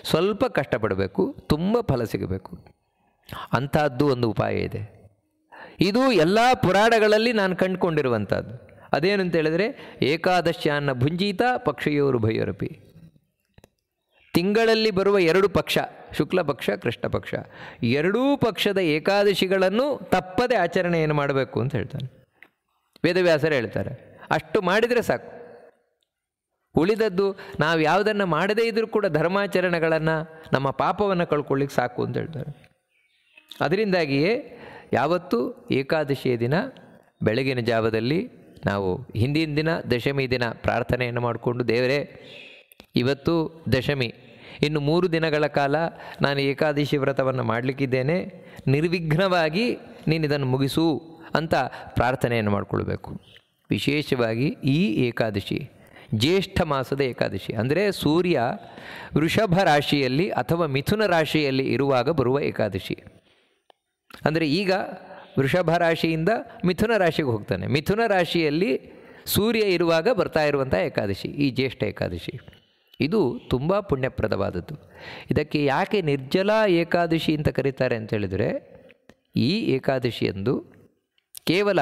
S1: ಸ್ವಲ್ಪ ಕಷ್ಟಪಡಬೇಕು ತುಂಬ ಫಲ ಸಿಗಬೇಕು ಅಂಥದ್ದು ಒಂದು ಉಪಾಯ ಇದೆ ಇದು ಎಲ್ಲ ಪುರಾಣಗಳಲ್ಲಿ ನಾನು ಕಂಡುಕೊಂಡಿರುವಂಥದ್ದು ಅದೇನಂತೇಳಿದರೆ ಹೇಳಿದ್ರೆ ಏಕಾದಶ್ಯಾನ್ನ ಭುಂಜೀತ ಪಕ್ಷಿಯೋರು ಭಯೋರಪಿ ತಿಂಗಳಲ್ಲಿ ಬರುವ ಎರಡು ಪಕ್ಷ ಶುಕ್ಲ ಪಕ್ಷ ಕೃಷ್ಣ ಪಕ್ಷ ಎರಡೂ ಪಕ್ಷದ ಏಕಾದಶಿಗಳನ್ನು ತಪ್ಪದೆ ಆಚರಣೆಯನ್ನು ಮಾಡಬೇಕು ಅಂತ ಹೇಳ್ತಾನೆ ವೇದವ್ಯಾಸರು ಹೇಳ್ತಾರೆ ಅಷ್ಟು ಮಾಡಿದರೆ ಸಾಕು ಉಳಿದದ್ದು ನಾವು ಯಾವುದನ್ನು ಮಾಡದೇ ಇದ್ರೂ ಕೂಡ ಧರ್ಮಾಚರಣೆಗಳನ್ನು ನಮ್ಮ ಪಾಪವನ್ನು ಕಳ್ಕೊಳ್ಳಿಕ್ಕೆ ಸಾಕು ಅಂತ ಹೇಳ್ತಾರೆ ಅದರಿಂದಾಗಿಯೇ ಯಾವತ್ತೂ ಏಕಾದಶಿಯ ದಿನ ಬೆಳಗಿನ ಜಾವದಲ್ಲಿ ನಾವು ಹಿಂದಿನ ದಿನ ದಶಮಿ ದಿನ ಪ್ರಾರ್ಥನೆಯನ್ನು ಮಾಡಿಕೊಂಡು ದೇವರೇ ಇವತ್ತು ದಶಮಿ ಇನ್ನು ಮೂರು ದಿನಗಳ ಕಾಲ ನಾನು ಏಕಾದಶಿ ವ್ರತವನ್ನು ಮಾಡಲಿಕ್ಕಿದ್ದೇನೆ ನಿರ್ವಿಘ್ನವಾಗಿ ನೀನು ಇದನ್ನು ಮುಗಿಸು ಅಂತ ಪ್ರಾರ್ಥನೆಯನ್ನು ಮಾಡಿಕೊಳ್ಬೇಕು ವಿಶೇಷವಾಗಿ ಈ ಏಕಾದಶಿ ಜ್ಯೇಷ್ಠ ಮಾಸದ ಏಕಾದಶಿ ಅಂದರೆ ಸೂರ್ಯ ವೃಷಭ ರಾಶಿಯಲ್ಲಿ ಅಥವಾ ಮಿಥುನ ರಾಶಿಯಲ್ಲಿ ಇರುವಾಗ ಬರುವ ಏಕಾದಶಿ ಅಂದರೆ ಈಗ ವೃಷಭ ರಾಶಿಯಿಂದ ಮಿಥುನ ರಾಶಿಗೆ ಹೋಗ್ತಾನೆ ಮಿಥುನ ರಾಶಿಯಲ್ಲಿ ಸೂರ್ಯ ಇರುವಾಗ ಬರ್ತಾ ಇರುವಂಥ ಏಕಾದಶಿ ಈ ಜ್ಯೇಷ್ಠ ಏಕಾದಶಿ ಇದು ತುಂಬ ಪುಣ್ಯಪ್ರದವಾದದ್ದು ಇದಕ್ಕೆ ಯಾಕೆ ನಿರ್ಜಲ ಏಕಾದಶಿ ಅಂತ ಕರೀತಾರೆ ಅಂತ ಹೇಳಿದರೆ ಈ ಏಕಾದಶಿಯಂದು ಕೇವಲ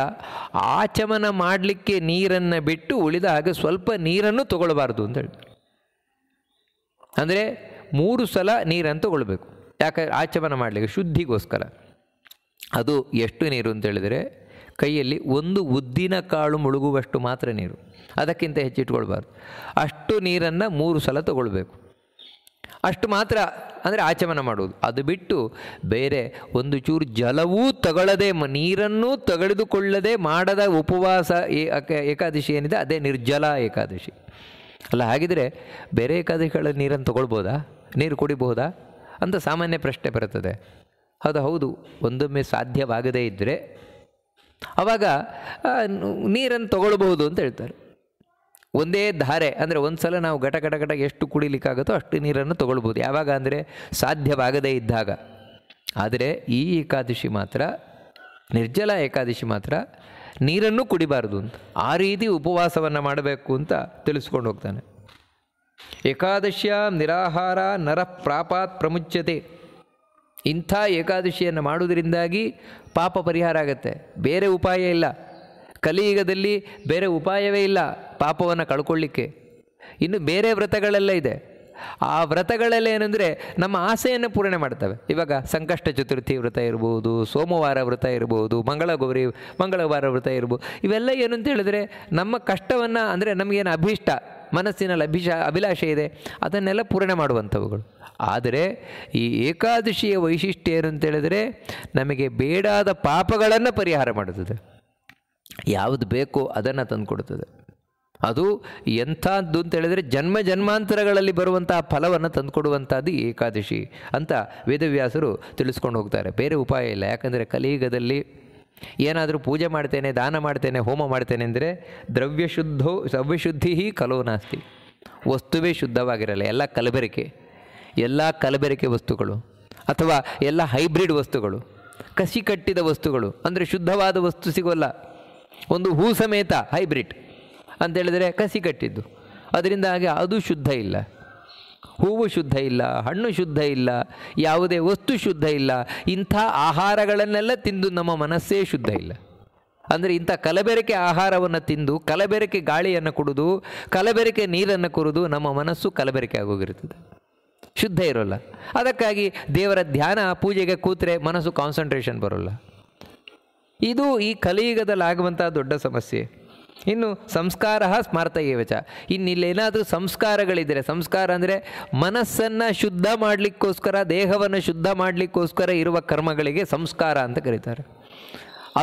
S1: ಆಚಮನ ಮಾಡಲಿಕ್ಕೆ ನೀರನ್ನು ಬಿಟ್ಟು ಉಳಿದ ಹಾಗೆ ಸ್ವಲ್ಪ ನೀರನ್ನು ತಗೊಳ್ಬಾರ್ದು ಅಂತೇಳಿ ಅಂದರೆ ಮೂರು ಸಲ ನೀರನ್ನು ತಗೊಳ್ಬೇಕು ಯಾಕೆ ಆಚಮನ ಮಾಡಲಿಕ್ಕೆ ಶುದ್ಧಿಗೋಸ್ಕರ ಅದು ಎಷ್ಟು ನೀರು ಅಂತೇಳಿದರೆ ಕೈಯಲ್ಲಿ ಒಂದು ಉದ್ದಿನ ಕಾಳು ಮುಳುಗುವಷ್ಟು ಮಾತ್ರ ನೀರು ಅದಕ್ಕಿಂತ ಹೆಚ್ಚಿಟ್ಕೊಳ್ಬಾರ್ದು ಅಷ್ಟು ನೀರನ್ನು ಮೂರು ಸಲ ತಗೊಳ್ಬೇಕು ಅಷ್ಟು ಮಾತ್ರ ಅಂದರೆ ಆಚಮನ ಮಾಡುವುದು ಅದು ಬಿಟ್ಟು ಬೇರೆ ಒಂದು ಚೂರು ಜಲವೂ ತಗೊಳ್ಳದೆ ನೀರನ್ನೂ ತಗಳಿದುಕೊಳ್ಳದೆ ಮಾಡದ ಉಪವಾಸ ಏಕಾದಶಿ ಏನಿದೆ ಅದೇ ನಿರ್ಜಲ ಏಕಾದಶಿ ಅಲ್ಲ ಹಾಗಿದ್ರೆ ಬೇರೆ ಏಕಾದಶಿಗಳ ನೀರನ್ನು ತಗೊಳ್ಬೋದಾ ನೀರು ಕುಡಿಬಹುದಾ ಅಂತ ಸಾಮಾನ್ಯ ಪ್ರಶ್ನೆ ಬರುತ್ತದೆ ಅದು ಹೌದು ಒಂದೊಮ್ಮೆ ಸಾಧ್ಯವಾಗದೇ ಇದ್ದರೆ ಆವಾಗ ನೀರನ್ನು ತಗೊಳ್ಬಹುದು ಅಂತ ಹೇಳ್ತಾರೆ ಒಂದೇ ಧಾರೆ ಅಂದರೆ ಒಂದು ಸಲ ನಾವು ಘಟ ಘಟ ಘಟ ಎಷ್ಟು ಕುಡಿಲಿಕ್ಕಾಗುತ್ತೋ ಅಷ್ಟು ನೀರನ್ನು ತಗೊಳ್ಬೋದು ಯಾವಾಗ ಅಂದರೆ ಸಾಧ್ಯವಾಗದೇ ಇದ್ದಾಗ ಆದರೆ ಈ ಏಕಾದಶಿ ಮಾತ್ರ ನಿರ್ಜಲ ಏಕಾದಶಿ ಮಾತ್ರ ನೀರನ್ನು ಕುಡಿಬಾರದು ಅಂತ ಆ ರೀತಿ ಉಪವಾಸವನ್ನು ಮಾಡಬೇಕು ಅಂತ ತಿಳಿಸ್ಕೊಂಡು ಹೋಗ್ತಾನೆ ಏಕಾದಶಿಯ ನಿರಾಹಾರ ನರ ಪ್ರಾಪಾತ್ ಪ್ರಮುಚ್ಯತೆ ಇಂಥ ಏಕಾದಶಿಯನ್ನು ಮಾಡುವುದರಿಂದಾಗಿ ಪಾಪ ಪರಿಹಾರ ಆಗುತ್ತೆ ಬೇರೆ ಉಪಾಯ ಇಲ್ಲ ಕಲಿಯುಗದಲ್ಲಿ ಬೇರೆ ಉಪಾಯವೇ ಇಲ್ಲ ಪಾಪವನ್ನು ಕಳ್ಕೊಳ್ಳಿಕ್ಕೆ ಇನ್ನು ಬೇರೆ ವ್ರತಗಳೆಲ್ಲ ಇದೆ ಆ ವ್ರತಗಳೆಲ್ಲ ಏನಂದರೆ ನಮ್ಮ ಆಸೆಯನ್ನು ಪೂರಣೆ ಮಾಡ್ತವೆ ಇವಾಗ ಸಂಕಷ್ಟ ಚತುರ್ಥಿ ವ್ರತ ಇರ್ಬೋದು ಸೋಮವಾರ ವ್ರತ ಇರ್ಬೋದು ಮಂಗಳ ಗೌರಿ ಮಂಗಳವಾರ ವ್ರತ ಇರ್ಬೋದು ಇವೆಲ್ಲ ಏನು ಅಂತ ಹೇಳಿದ್ರೆ ನಮ್ಮ ಕಷ್ಟವನ್ನು ಅಂದರೆ ನಮಗೇನು ಅಭೀಷ್ಟ ಮನಸ್ಸಿನ ಲಭಿಷ ಅಭಿಲಾಷೆ ಇದೆ ಅದನ್ನೆಲ್ಲ ಪೂರಣೆ ಮಾಡುವಂಥವುಗಳು ಆದರೆ ಈ ಏಕಾದಶಿಯ ವೈಶಿಷ್ಟ್ಯ ಏನು ಅಂತೇಳಿದರೆ ನಮಗೆ ಬೇಡಾದ ಪಾಪಗಳನ್ನು ಪರಿಹಾರ ಮಾಡುತ್ತದೆ ಯಾವುದು ಬೇಕೋ ಅದನ್ನು ತಂದುಕೊಡುತ್ತದೆ ಅದು ಎಂಥದ್ದು ಅಂತೇಳಿದರೆ ಜನ್ಮ ಜನ್ಮಾಂತರಗಳಲ್ಲಿ ಬರುವಂತಹ ಫಲವನ್ನು ತಂದುಕೊಡುವಂಥದ್ದು ಏಕಾದಶಿ ಅಂತ ವೇದವ್ಯಾಸರು ತಿಳಿಸ್ಕೊಂಡು ಹೋಗ್ತಾರೆ ಬೇರೆ ಉಪಾಯ ಇಲ್ಲ ಯಾಕಂದರೆ ಕಲಿಯುಗದಲ್ಲಿ ಏನಾದರೂ ಪೂಜೆ ಮಾಡ್ತೇನೆ ದಾನ ಮಾಡ್ತೇನೆ ಹೋಮ ಮಾಡ್ತೇನೆ ಅಂದರೆ ದ್ರವ್ಯ ಶುದ್ಧ ದ್ರವ್ಯಶುದ್ಧಿ ಕಲೋ ನಾಸ್ತಿ ವಸ್ತುವೇ ಶುದ್ಧವಾಗಿರಲ್ಲ ಎಲ್ಲ ಕಲಬೆರಕೆ ಎಲ್ಲ ಕಲಬೆರಕೆ ವಸ್ತುಗಳು ಅಥವಾ ಎಲ್ಲ ಹೈಬ್ರಿಡ್ ವಸ್ತುಗಳು ಕಸಿ ಕಟ್ಟಿದ ವಸ್ತುಗಳು ಅಂದರೆ ಶುದ್ಧವಾದ ವಸ್ತು ಸಿಗೋಲ್ಲ ಒಂದು ಹೂ ಸಮೇತ ಹೈಬ್ರಿಡ್ ಅಂತೇಳಿದರೆ ಕಸಿ ಕಟ್ಟಿದ್ದು ಅದರಿಂದ ಹಾಗೆ ಅದು ಶುದ್ಧ ಇಲ್ಲ ಹೂವು ಶುದ್ಧ ಇಲ್ಲ ಹಣ್ಣು ಶುದ್ಧ ಇಲ್ಲ ಯಾವುದೇ ವಸ್ತು ಶುದ್ಧ ಇಲ್ಲ ಇಂಥ ಆಹಾರಗಳನ್ನೆಲ್ಲ ತಿಂದು ನಮ್ಮ ಮನಸ್ಸೇ ಶುದ್ಧ ಇಲ್ಲ ಅಂದರೆ ಇಂಥ ಕಲಬೆರಕೆ ಆಹಾರವನ್ನು ತಿಂದು ಕಲಬೆರಕೆ ಗಾಳಿಯನ್ನು ಕುಡಿದು ಕಲಬೆರಕೆ ನೀರನ್ನು ಕುರುದು ನಮ್ಮ ಮನಸ್ಸು ಕಲಬೆರಕೆ ಆಗೋಗಿರ್ತದೆ ಶುದ್ಧ ಇರೋಲ್ಲ ಅದಕ್ಕಾಗಿ ದೇವರ ಧ್ಯಾನ ಪೂಜೆಗೆ ಕೂತ್ರೆ ಮನಸ್ಸು ಕಾನ್ಸಂಟ್ರೇಷನ್ ಬರೋಲ್ಲ ಇದು ಈ ಕಲಿಯುಗದಲ್ಲಿ ಆಗುವಂಥ ದೊಡ್ಡ ಸಮಸ್ಯೆ ಇನ್ನು ಸಂಸ್ಕಾರ ಸ್ಮಾರ್ತ ಇಲ್ಲಿ ಏನಾದರೂ ಸಂಸ್ಕಾರಗಳಿದ್ದರೆ ಸಂಸ್ಕಾರ ಅಂದರೆ ಮನಸ್ಸನ್ನು ಶುದ್ಧ ಮಾಡಲಿಕ್ಕೋಸ್ಕರ ದೇಹವನ್ನು ಶುದ್ಧ ಮಾಡಲಿಕ್ಕೋಸ್ಕರ ಇರುವ ಕರ್ಮಗಳಿಗೆ ಸಂಸ್ಕಾರ ಅಂತ ಕರೀತಾರೆ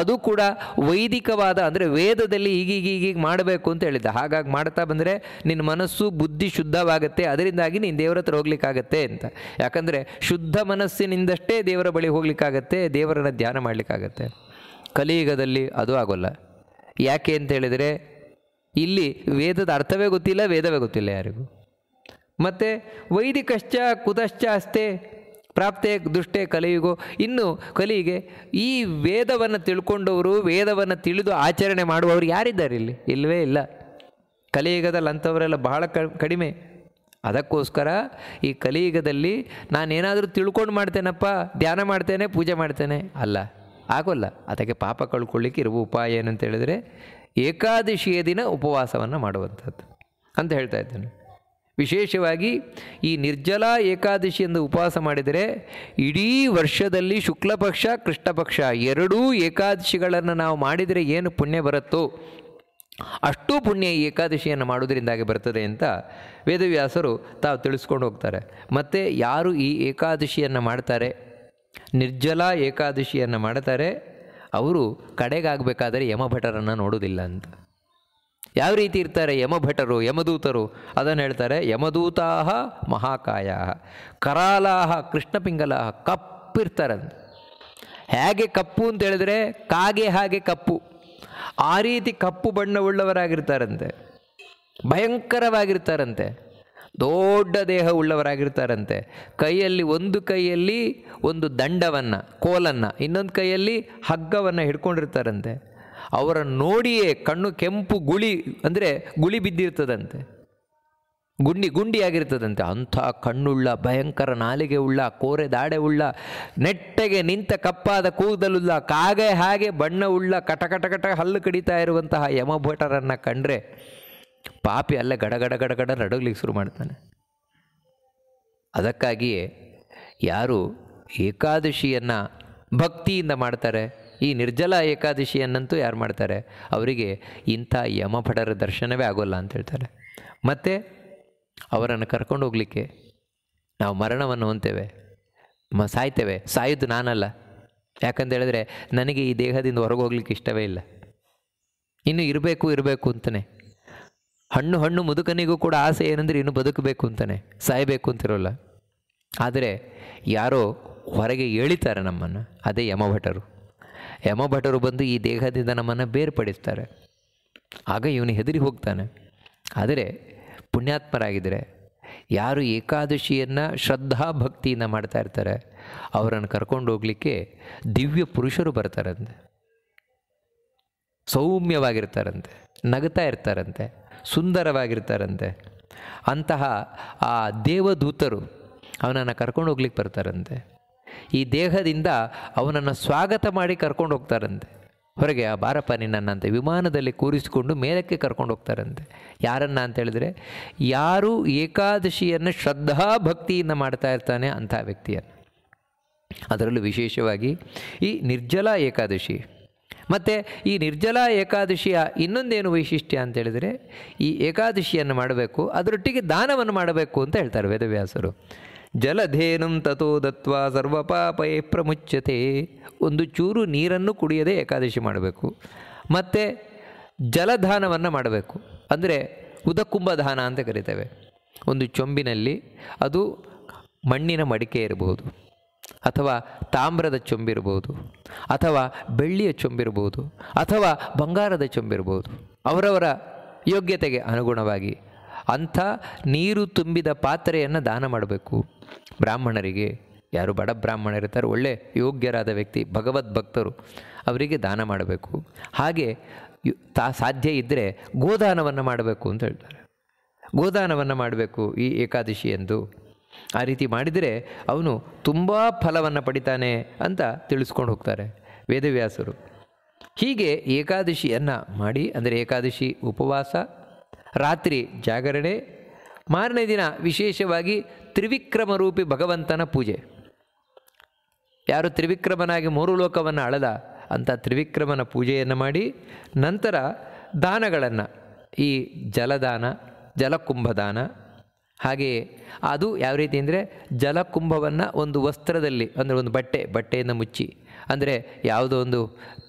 S1: ಅದು ಕೂಡ ವೈದಿಕವಾದ ಅಂದರೆ ವೇದದಲ್ಲಿ ಈಗೀಗ ಈಗೀಗ ಮಾಡಬೇಕು ಅಂತ ಹೇಳಿದ್ದೆ ಹಾಗಾಗಿ ಮಾಡ್ತಾ ಬಂದರೆ ನಿನ್ನ ಮನಸ್ಸು ಬುದ್ಧಿ ಶುದ್ಧವಾಗುತ್ತೆ ಅದರಿಂದಾಗಿ ನೀನು ದೇವರ ಹತ್ರ ಹೋಗ್ಲಿಕ್ಕಾಗತ್ತೆ ಅಂತ ಯಾಕಂದರೆ ಶುದ್ಧ ಮನಸ್ಸಿನಿಂದಷ್ಟೇ ದೇವರ ಬಳಿ ಹೋಗ್ಲಿಕ್ಕಾಗತ್ತೆ ದೇವರನ್ನು ಧ್ಯಾನ ಮಾಡಲಿಕ್ಕಾಗತ್ತೆ ಕಲಿಯುಗದಲ್ಲಿ ಅದು ಆಗೋಲ್ಲ ಯಾಕೆ ಅಂತೇಳಿದರೆ ಇಲ್ಲಿ ವೇದದ ಅರ್ಥವೇ ಗೊತ್ತಿಲ್ಲ ವೇದವೇ ಗೊತ್ತಿಲ್ಲ ಯಾರಿಗೂ ಮತ್ತು ವೈದಿಕಶ್ಚ ಕುತಶ್ಚ ಅಷ್ಟೇ ಪ್ರಾಪ್ತೆ ದುಷ್ಟೇ ಕಲಿಯುಗೋ ಇನ್ನು ಕಲಿಗೆ ಈ ವೇದವನ್ನು ತಿಳ್ಕೊಂಡವರು ವೇದವನ್ನು ತಿಳಿದು ಆಚರಣೆ ಮಾಡುವವರು ಯಾರಿದ್ದಾರೆ ಇಲ್ಲಿ ಇಲ್ಲವೇ ಇಲ್ಲ ಕಲಿಯುಗದಲ್ಲಿ ಅಂಥವರೆಲ್ಲ ಬಹಳ ಕಡಿಮೆ ಅದಕ್ಕೋಸ್ಕರ ಈ ಕಲಿಯುಗದಲ್ಲಿ ನಾನೇನಾದರೂ ತಿಳ್ಕೊಂಡು ಮಾಡ್ತೇನಪ್ಪ ಧ್ಯಾನ ಮಾಡ್ತೇನೆ ಪೂಜೆ ಮಾಡ್ತೇನೆ ಅಲ್ಲ ಆಗೋಲ್ಲ ಅದಕ್ಕೆ ಪಾಪ ಕಳ್ಕೊಳ್ಳಿಕ್ಕೆ ಇರುವ ಉಪಾಯ ಏನಂತ ಹೇಳಿದರೆ ಏಕಾದಶಿಯ ದಿನ ಉಪವಾಸವನ್ನು ಮಾಡುವಂಥದ್ದು ಅಂತ ಹೇಳ್ತಾ ಇದ್ದೇನೆ ವಿಶೇಷವಾಗಿ ಈ ನಿರ್ಜಲ ಏಕಾದಶಿ ಎಂದು ಉಪವಾಸ ಮಾಡಿದರೆ ಇಡೀ ವರ್ಷದಲ್ಲಿ ಶುಕ್ಲಪಕ್ಷ ಕೃಷ್ಣಪಕ್ಷ ಎರಡೂ ಏಕಾದಶಿಗಳನ್ನು ನಾವು ಮಾಡಿದರೆ ಏನು ಪುಣ್ಯ ಬರುತ್ತೋ ಅಷ್ಟು ಪುಣ್ಯ ಈ ಏಕಾದಶಿಯನ್ನು ಮಾಡುವುದರಿಂದಾಗಿ ಬರ್ತದೆ ಅಂತ ವೇದವ್ಯಾಸರು ತಾವು ತಿಳಿಸ್ಕೊಂಡು ಹೋಗ್ತಾರೆ ಮತ್ತು ಯಾರು ಈ ಏಕಾದಶಿಯನ್ನು ಮಾಡ್ತಾರೆ ನಿರ್ಜಲ ಏಕಾದಶಿಯನ್ನು ಮಾಡ್ತಾರೆ ಅವರು ಕಡೆಗಾಗಬೇಕಾದರೆ ಯಮಭಟರನ್ನು ನೋಡೋದಿಲ್ಲ ಅಂತ ಯಾವ ರೀತಿ ಇರ್ತಾರೆ ಯಮಭಟರು ಯಮದೂತರು ಅದನ್ನು ಹೇಳ್ತಾರೆ ಯಮದೂತಾಹ ಮಹಾಕಾಯ ಕರಾಲಾಹ ಕೃಷ್ಣಪಿಂಗಲ ಕಪ್ಪಿರ್ತಾರಂತ ಹೇಗೆ ಕಪ್ಪು ಅಂತ ಹೇಳಿದ್ರೆ ಕಾಗೆ ಹಾಗೆ ಕಪ್ಪು ಆ ರೀತಿ ಕಪ್ಪು ಬಣ್ಣವುಳ್ಳವರಾಗಿರ್ತಾರಂತೆ ಭಯಂಕರವಾಗಿರ್ತಾರಂತೆ ದೊಡ್ಡ ದೇಹ ಉಳ್ಳವರಾಗಿರ್ತಾರಂತೆ ಕೈಯಲ್ಲಿ ಒಂದು ಕೈಯಲ್ಲಿ ಒಂದು ದಂಡವನ್ನು ಕೋಲನ್ನು ಇನ್ನೊಂದು ಕೈಯಲ್ಲಿ ಹಗ್ಗವನ್ನು ಹಿಡ್ಕೊಂಡಿರ್ತಾರಂತೆ ಅವರನ್ನು ನೋಡಿಯೇ ಕಣ್ಣು ಕೆಂಪು ಗುಳಿ ಅಂದರೆ ಗುಳಿ ಬಿದ್ದಿರ್ತದಂತೆ ಗುಂಡಿ ಗುಂಡಿಯಾಗಿರ್ತದಂತೆ ಅಂಥ ಕಣ್ಣುಳ್ಳ ಭಯಂಕರ ನಾಲಿಗೆ ಉಳ್ಳ ಕೋರೆ ದಾಡೆ ಉಳ್ಳ ನೆಟ್ಟಗೆ ನಿಂತ ಕಪ್ಪಾದ ಕೂದಲುಳ್ಳ ಕಾಗೆ ಹಾಗೆ ಬಣ್ಣ ಉಳ್ಳ ಕಟಕಟಕಟ ಹಲ್ಲು ಕಡಿತಾ ಇರುವಂತಹ ಯಮಭಟರನ್ನು ಕಂಡ್ರೆ ಪಾಪಿ ಅಲ್ಲೇ ಗಡ ಗಡ ಗಡ ಗಡ ರಡಗ್ಲಿಕ್ಕೆ ಶುರು ಮಾಡ್ತಾನೆ ಅದಕ್ಕಾಗಿಯೇ ಯಾರು ಏಕಾದಶಿಯನ್ನು ಭಕ್ತಿಯಿಂದ ಮಾಡ್ತಾರೆ ಈ ನಿರ್ಜಲ ಏಕಾದಶಿಯನ್ನಂತೂ ಯಾರು ಮಾಡ್ತಾರೆ ಅವರಿಗೆ ಇಂಥ ಯಮಭಟರ ದರ್ಶನವೇ ಆಗೋಲ್ಲ ಅಂತ ಹೇಳ್ತಾರೆ ಮತ್ತು ಅವರನ್ನು ಕರ್ಕೊಂಡು ಹೋಗಲಿಕ್ಕೆ ನಾವು ಮರಣವನ್ನು ಹೊಂತೇವೆ ಮ ಸಾಯ್ತೇವೆ ಸಾಯೋದು ನಾನಲ್ಲ ಯಾಕಂತೇಳಿದ್ರೆ ನನಗೆ ಈ ದೇಹದಿಂದ ಹೊರಗೆ ಹೋಗ್ಲಿಕ್ಕೆ ಇಷ್ಟವೇ ಇಲ್ಲ ಇನ್ನು ಇರಬೇಕು ಇರಬೇಕು ಅಂತಲೇ ಹಣ್ಣು ಹಣ್ಣು ಮುದುಕನಿಗೂ ಕೂಡ ಆಸೆ ಏನಂದರೆ ಇನ್ನು ಬದುಕಬೇಕು ಅಂತಾನೆ ಸಾಯಬೇಕು ಅಂತಿರೋಲ್ಲ ಆದರೆ ಯಾರೋ ಹೊರಗೆ ಏಳಿತಾರೆ ನಮ್ಮನ್ನು ಅದೇ ಯಮಭಟರು ಯಮಭಟರು ಬಂದು ಈ ದೇಹದಿಂದ ನಮ್ಮನ್ನು ಬೇರ್ಪಡಿಸ್ತಾರೆ ಆಗ ಇವನು ಹೆದರಿ ಹೋಗ್ತಾನೆ ಆದರೆ ಪುಣ್ಯಾತ್ಮರಾಗಿದ್ದರೆ ಯಾರು ಏಕಾದಶಿಯನ್ನು ಶ್ರದ್ಧಾ ಭಕ್ತಿಯಿಂದ ಮಾಡ್ತಾ ಇರ್ತಾರೆ ಅವರನ್ನು ಕರ್ಕೊಂಡು ಹೋಗಲಿಕ್ಕೆ ದಿವ್ಯ ಪುರುಷರು ಬರ್ತಾರಂತೆ ಸೌಮ್ಯವಾಗಿರ್ತಾರಂತೆ ನಗುತ್ತಾ ಇರ್ತಾರಂತೆ ಸುಂದರವಾಗಿರ್ತಾರಂತೆ ಅಂತಹ ಆ ದೇವದೂತರು ಅವನನ್ನು ಕರ್ಕೊಂಡು ಹೋಗ್ಲಿಕ್ಕೆ ಬರ್ತಾರಂತೆ ಈ ದೇಹದಿಂದ ಅವನನ್ನು ಸ್ವಾಗತ ಮಾಡಿ ಕರ್ಕೊಂಡು ಹೋಗ್ತಾರಂತೆ ಹೊರಗೆ ಆ ಬಾರಪ್ಪ ನಿನ್ನಂತೆ ವಿಮಾನದಲ್ಲಿ ಕೂರಿಸಿಕೊಂಡು ಮೇಲಕ್ಕೆ ಕರ್ಕೊಂಡು ಹೋಗ್ತಾರಂತೆ ಯಾರನ್ನ ಅಂತ ಹೇಳಿದ್ರೆ ಯಾರು ಏಕಾದಶಿಯನ್ನು ಶ್ರದ್ಧಾ ಭಕ್ತಿಯಿಂದ ಮಾಡ್ತಾ ಇರ್ತಾನೆ ಅಂಥ ವ್ಯಕ್ತಿಯನ್ನು ಅದರಲ್ಲೂ ವಿಶೇಷವಾಗಿ ಈ ನಿರ್ಜಲ ಏಕಾದಶಿ ಮತ್ತು ಈ ನಿರ್ಜಲ ಏಕಾದಶಿಯ ಇನ್ನೊಂದೇನು ವೈಶಿಷ್ಟ್ಯ ಅಂತೇಳಿದರೆ ಈ ಏಕಾದಶಿಯನ್ನು ಮಾಡಬೇಕು ಅದರೊಟ್ಟಿಗೆ ದಾನವನ್ನು ಮಾಡಬೇಕು ಅಂತ ಹೇಳ್ತಾರೆ ವೇದವ್ಯಾಸರು ಜಲಧೇನು ತಥೋ ದತ್ವ ಸರ್ವಪಾಪಯೇ ಪ್ರಮುಚ್ಯತೆ ಒಂದು ಚೂರು ನೀರನ್ನು ಕುಡಿಯದೆ ಏಕಾದಶಿ ಮಾಡಬೇಕು ಮತ್ತು ಜಲಧಾನವನ್ನು ಮಾಡಬೇಕು ಅಂದರೆ ದಾನ ಅಂತ ಕರಿತೇವೆ ಒಂದು ಚೊಂಬಿನಲ್ಲಿ ಅದು ಮಣ್ಣಿನ ಮಡಿಕೆ ಇರಬಹುದು ಅಥವಾ ತಾಮ್ರದ ಚೊಂಬಿರ್ಬೋದು ಅಥವಾ ಬೆಳ್ಳಿಯ ಚೊಂಬಿರ್ಬೋದು ಅಥವಾ ಬಂಗಾರದ ಚೊಂಬಿರ್ಬೋದು ಅವರವರ ಯೋಗ್ಯತೆಗೆ ಅನುಗುಣವಾಗಿ ಅಂಥ ನೀರು ತುಂಬಿದ ಪಾತ್ರೆಯನ್ನು ದಾನ ಮಾಡಬೇಕು ಬ್ರಾಹ್ಮಣರಿಗೆ ಯಾರು ಬಡ ಬ್ರಾಹ್ಮಣರಿರ್ತಾರೆ ಒಳ್ಳೆ ಯೋಗ್ಯರಾದ ವ್ಯಕ್ತಿ ಭಗವದ್ ಭಕ್ತರು ಅವರಿಗೆ ದಾನ ಮಾಡಬೇಕು ಹಾಗೆ ತಾ ಸಾಧ್ಯ ಇದ್ದರೆ ಗೋದಾನವನ್ನು ಮಾಡಬೇಕು ಅಂತ ಹೇಳ್ತಾರೆ ಗೋದಾನವನ್ನು ಮಾಡಬೇಕು ಈ ಏಕಾದಶಿ ಎಂದು ಆ ರೀತಿ ಮಾಡಿದರೆ ಅವನು ತುಂಬ ಫಲವನ್ನು ಪಡಿತಾನೆ ಅಂತ ತಿಳಿಸ್ಕೊಂಡು ಹೋಗ್ತಾರೆ ವೇದವ್ಯಾಸರು ಹೀಗೆ ಏಕಾದಶಿಯನ್ನು ಮಾಡಿ ಅಂದರೆ ಏಕಾದಶಿ ಉಪವಾಸ ರಾತ್ರಿ ಜಾಗರಣೆ ಮಾರನೇ ದಿನ ವಿಶೇಷವಾಗಿ ತ್ರಿವಿಕ್ರಮ ರೂಪಿ ಭಗವಂತನ ಪೂಜೆ ಯಾರು ತ್ರಿವಿಕ್ರಮನಾಗಿ ಮೂರು ಲೋಕವನ್ನು ಅಳದ ಅಂತ ತ್ರಿವಿಕ್ರಮನ ಪೂಜೆಯನ್ನು ಮಾಡಿ ನಂತರ ದಾನಗಳನ್ನು ಈ ಜಲದಾನ ಜಲಕುಂಭದಾನ ಹಾಗೆಯೇ ಅದು ಯಾವ ರೀತಿ ಅಂದರೆ ಜಲಕುಂಭವನ್ನು ಒಂದು ವಸ್ತ್ರದಲ್ಲಿ ಅಂದರೆ ಒಂದು ಬಟ್ಟೆ ಬಟ್ಟೆಯನ್ನು ಮುಚ್ಚಿ ಅಂದರೆ ಯಾವುದೋ ಒಂದು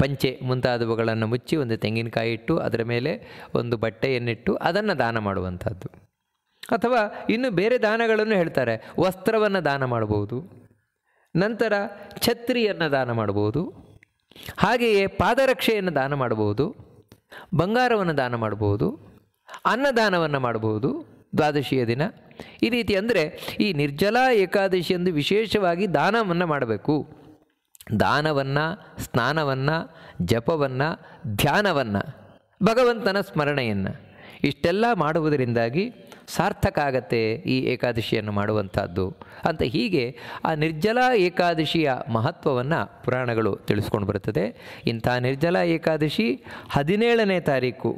S1: ಪಂಚೆ ಮುಂತಾದವುಗಳನ್ನು ಮುಚ್ಚಿ ಒಂದು ತೆಂಗಿನಕಾಯಿ ಇಟ್ಟು ಅದರ ಮೇಲೆ ಒಂದು ಬಟ್ಟೆಯನ್ನಿಟ್ಟು ಅದನ್ನು ದಾನ ಮಾಡುವಂಥದ್ದು ಅಥವಾ ಇನ್ನು ಬೇರೆ ದಾನಗಳನ್ನು ಹೇಳ್ತಾರೆ ವಸ್ತ್ರವನ್ನು ದಾನ ಮಾಡಬಹುದು ನಂತರ ಛತ್ರಿಯನ್ನು ದಾನ ಮಾಡಬಹುದು ಹಾಗೆಯೇ ಪಾದರಕ್ಷೆಯನ್ನು ದಾನ ಮಾಡಬಹುದು ಬಂಗಾರವನ್ನು ದಾನ ಮಾಡಬಹುದು ಅನ್ನದಾನವನ್ನು ಮಾಡಬಹುದು ದ್ವಾದಶಿಯ ದಿನ ಈ ರೀತಿ ಅಂದರೆ ಈ ನಿರ್ಜಲ ಏಕಾದಶಿ ವಿಶೇಷವಾಗಿ ದಾನವನ್ನು ಮಾಡಬೇಕು ದಾನವನ್ನು ಸ್ನಾನವನ್ನು ಜಪವನ್ನು ಧ್ಯಾನವನ್ನು ಭಗವಂತನ ಸ್ಮರಣೆಯನ್ನು ಇಷ್ಟೆಲ್ಲ ಮಾಡುವುದರಿಂದಾಗಿ ಸಾರ್ಥಕ ಆಗತ್ತೆ ಈ ಏಕಾದಶಿಯನ್ನು ಮಾಡುವಂಥದ್ದು ಅಂತ ಹೀಗೆ ಆ ನಿರ್ಜಲ ಏಕಾದಶಿಯ ಮಹತ್ವವನ್ನು ಪುರಾಣಗಳು ತಿಳಿಸ್ಕೊಂಡು ಬರುತ್ತದೆ ಇಂಥ ನಿರ್ಜಲ ಏಕಾದಶಿ ಹದಿನೇಳನೇ ತಾರೀಕು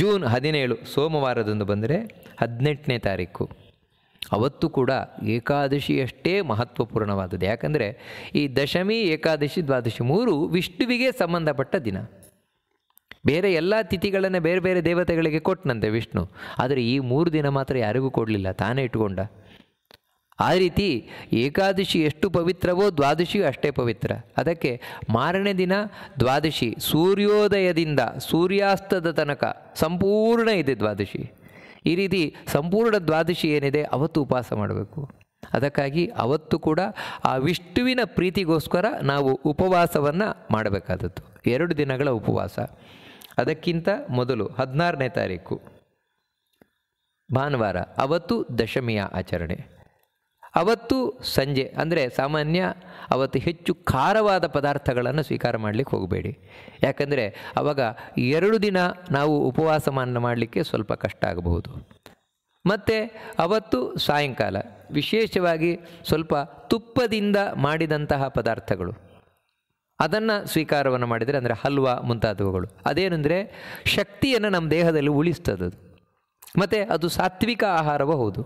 S1: ಜೂನ್ ಹದಿನೇಳು ಸೋಮವಾರದಂದು ಬಂದರೆ ಹದಿನೆಂಟನೇ ತಾರೀಕು ಅವತ್ತು ಕೂಡ ಏಕಾದಶಿಯಷ್ಟೇ ಮಹತ್ವಪೂರ್ಣವಾದದ್ದು ಯಾಕಂದರೆ ಈ ದಶಮಿ ಏಕಾದಶಿ ದ್ವಾದಶಿ ಮೂರು ವಿಷ್ಣುವಿಗೆ ಸಂಬಂಧಪಟ್ಟ ದಿನ ಬೇರೆ ಎಲ್ಲ ತಿಥಿಗಳನ್ನು ಬೇರೆ ಬೇರೆ ದೇವತೆಗಳಿಗೆ ಕೊಟ್ಟನಂತೆ ವಿಷ್ಣು ಆದರೆ ಈ ಮೂರು ದಿನ ಮಾತ್ರ ಯಾರಿಗೂ ಕೊಡಲಿಲ್ಲ ತಾನೇ ಇಟ್ಕೊಂಡ ಆ ರೀತಿ ಏಕಾದಶಿ ಎಷ್ಟು ಪವಿತ್ರವೋ ದ್ವಾದಶಿಯೋ ಅಷ್ಟೇ ಪವಿತ್ರ ಅದಕ್ಕೆ ಮಾರನೇ ದಿನ ದ್ವಾದಶಿ ಸೂರ್ಯೋದಯದಿಂದ ಸೂರ್ಯಾಸ್ತದ ತನಕ ಸಂಪೂರ್ಣ ಇದೆ ದ್ವಾದಶಿ ಈ ರೀತಿ ಸಂಪೂರ್ಣ ದ್ವಾದಶಿ ಏನಿದೆ ಅವತ್ತು ಉಪವಾಸ ಮಾಡಬೇಕು ಅದಕ್ಕಾಗಿ ಅವತ್ತು ಕೂಡ ಆ ವಿಷ್ಣುವಿನ ಪ್ರೀತಿಗೋಸ್ಕರ ನಾವು ಉಪವಾಸವನ್ನು ಮಾಡಬೇಕಾದದ್ದು ಎರಡು ದಿನಗಳ ಉಪವಾಸ ಅದಕ್ಕಿಂತ ಮೊದಲು ಹದಿನಾರನೇ ತಾರೀಕು ಭಾನುವಾರ ಅವತ್ತು ದಶಮಿಯ ಆಚರಣೆ ಅವತ್ತು ಸಂಜೆ ಅಂದರೆ ಸಾಮಾನ್ಯ ಅವತ್ತು ಹೆಚ್ಚು ಖಾರವಾದ ಪದಾರ್ಥಗಳನ್ನು ಸ್ವೀಕಾರ ಮಾಡಲಿಕ್ಕೆ ಹೋಗಬೇಡಿ ಯಾಕಂದರೆ ಅವಾಗ ಎರಡು ದಿನ ನಾವು ಉಪವಾಸಮಾನ ಮಾಡಲಿಕ್ಕೆ ಸ್ವಲ್ಪ ಕಷ್ಟ ಆಗಬಹುದು ಮತ್ತು ಅವತ್ತು ಸಾಯಂಕಾಲ ವಿಶೇಷವಾಗಿ ಸ್ವಲ್ಪ ತುಪ್ಪದಿಂದ ಮಾಡಿದಂತಹ ಪದಾರ್ಥಗಳು ಅದನ್ನು ಸ್ವೀಕಾರವನ್ನು ಮಾಡಿದರೆ ಅಂದರೆ ಹಲ್ವಾ ಮುಂತಾದವುಗಳು ಅದೇನೆಂದರೆ ಶಕ್ತಿಯನ್ನು ನಮ್ಮ ದೇಹದಲ್ಲಿ ಉಳಿಸ್ತದದು ಮತ್ತು ಅದು ಸಾತ್ವಿಕ ಆಹಾರವೂ ಹೌದು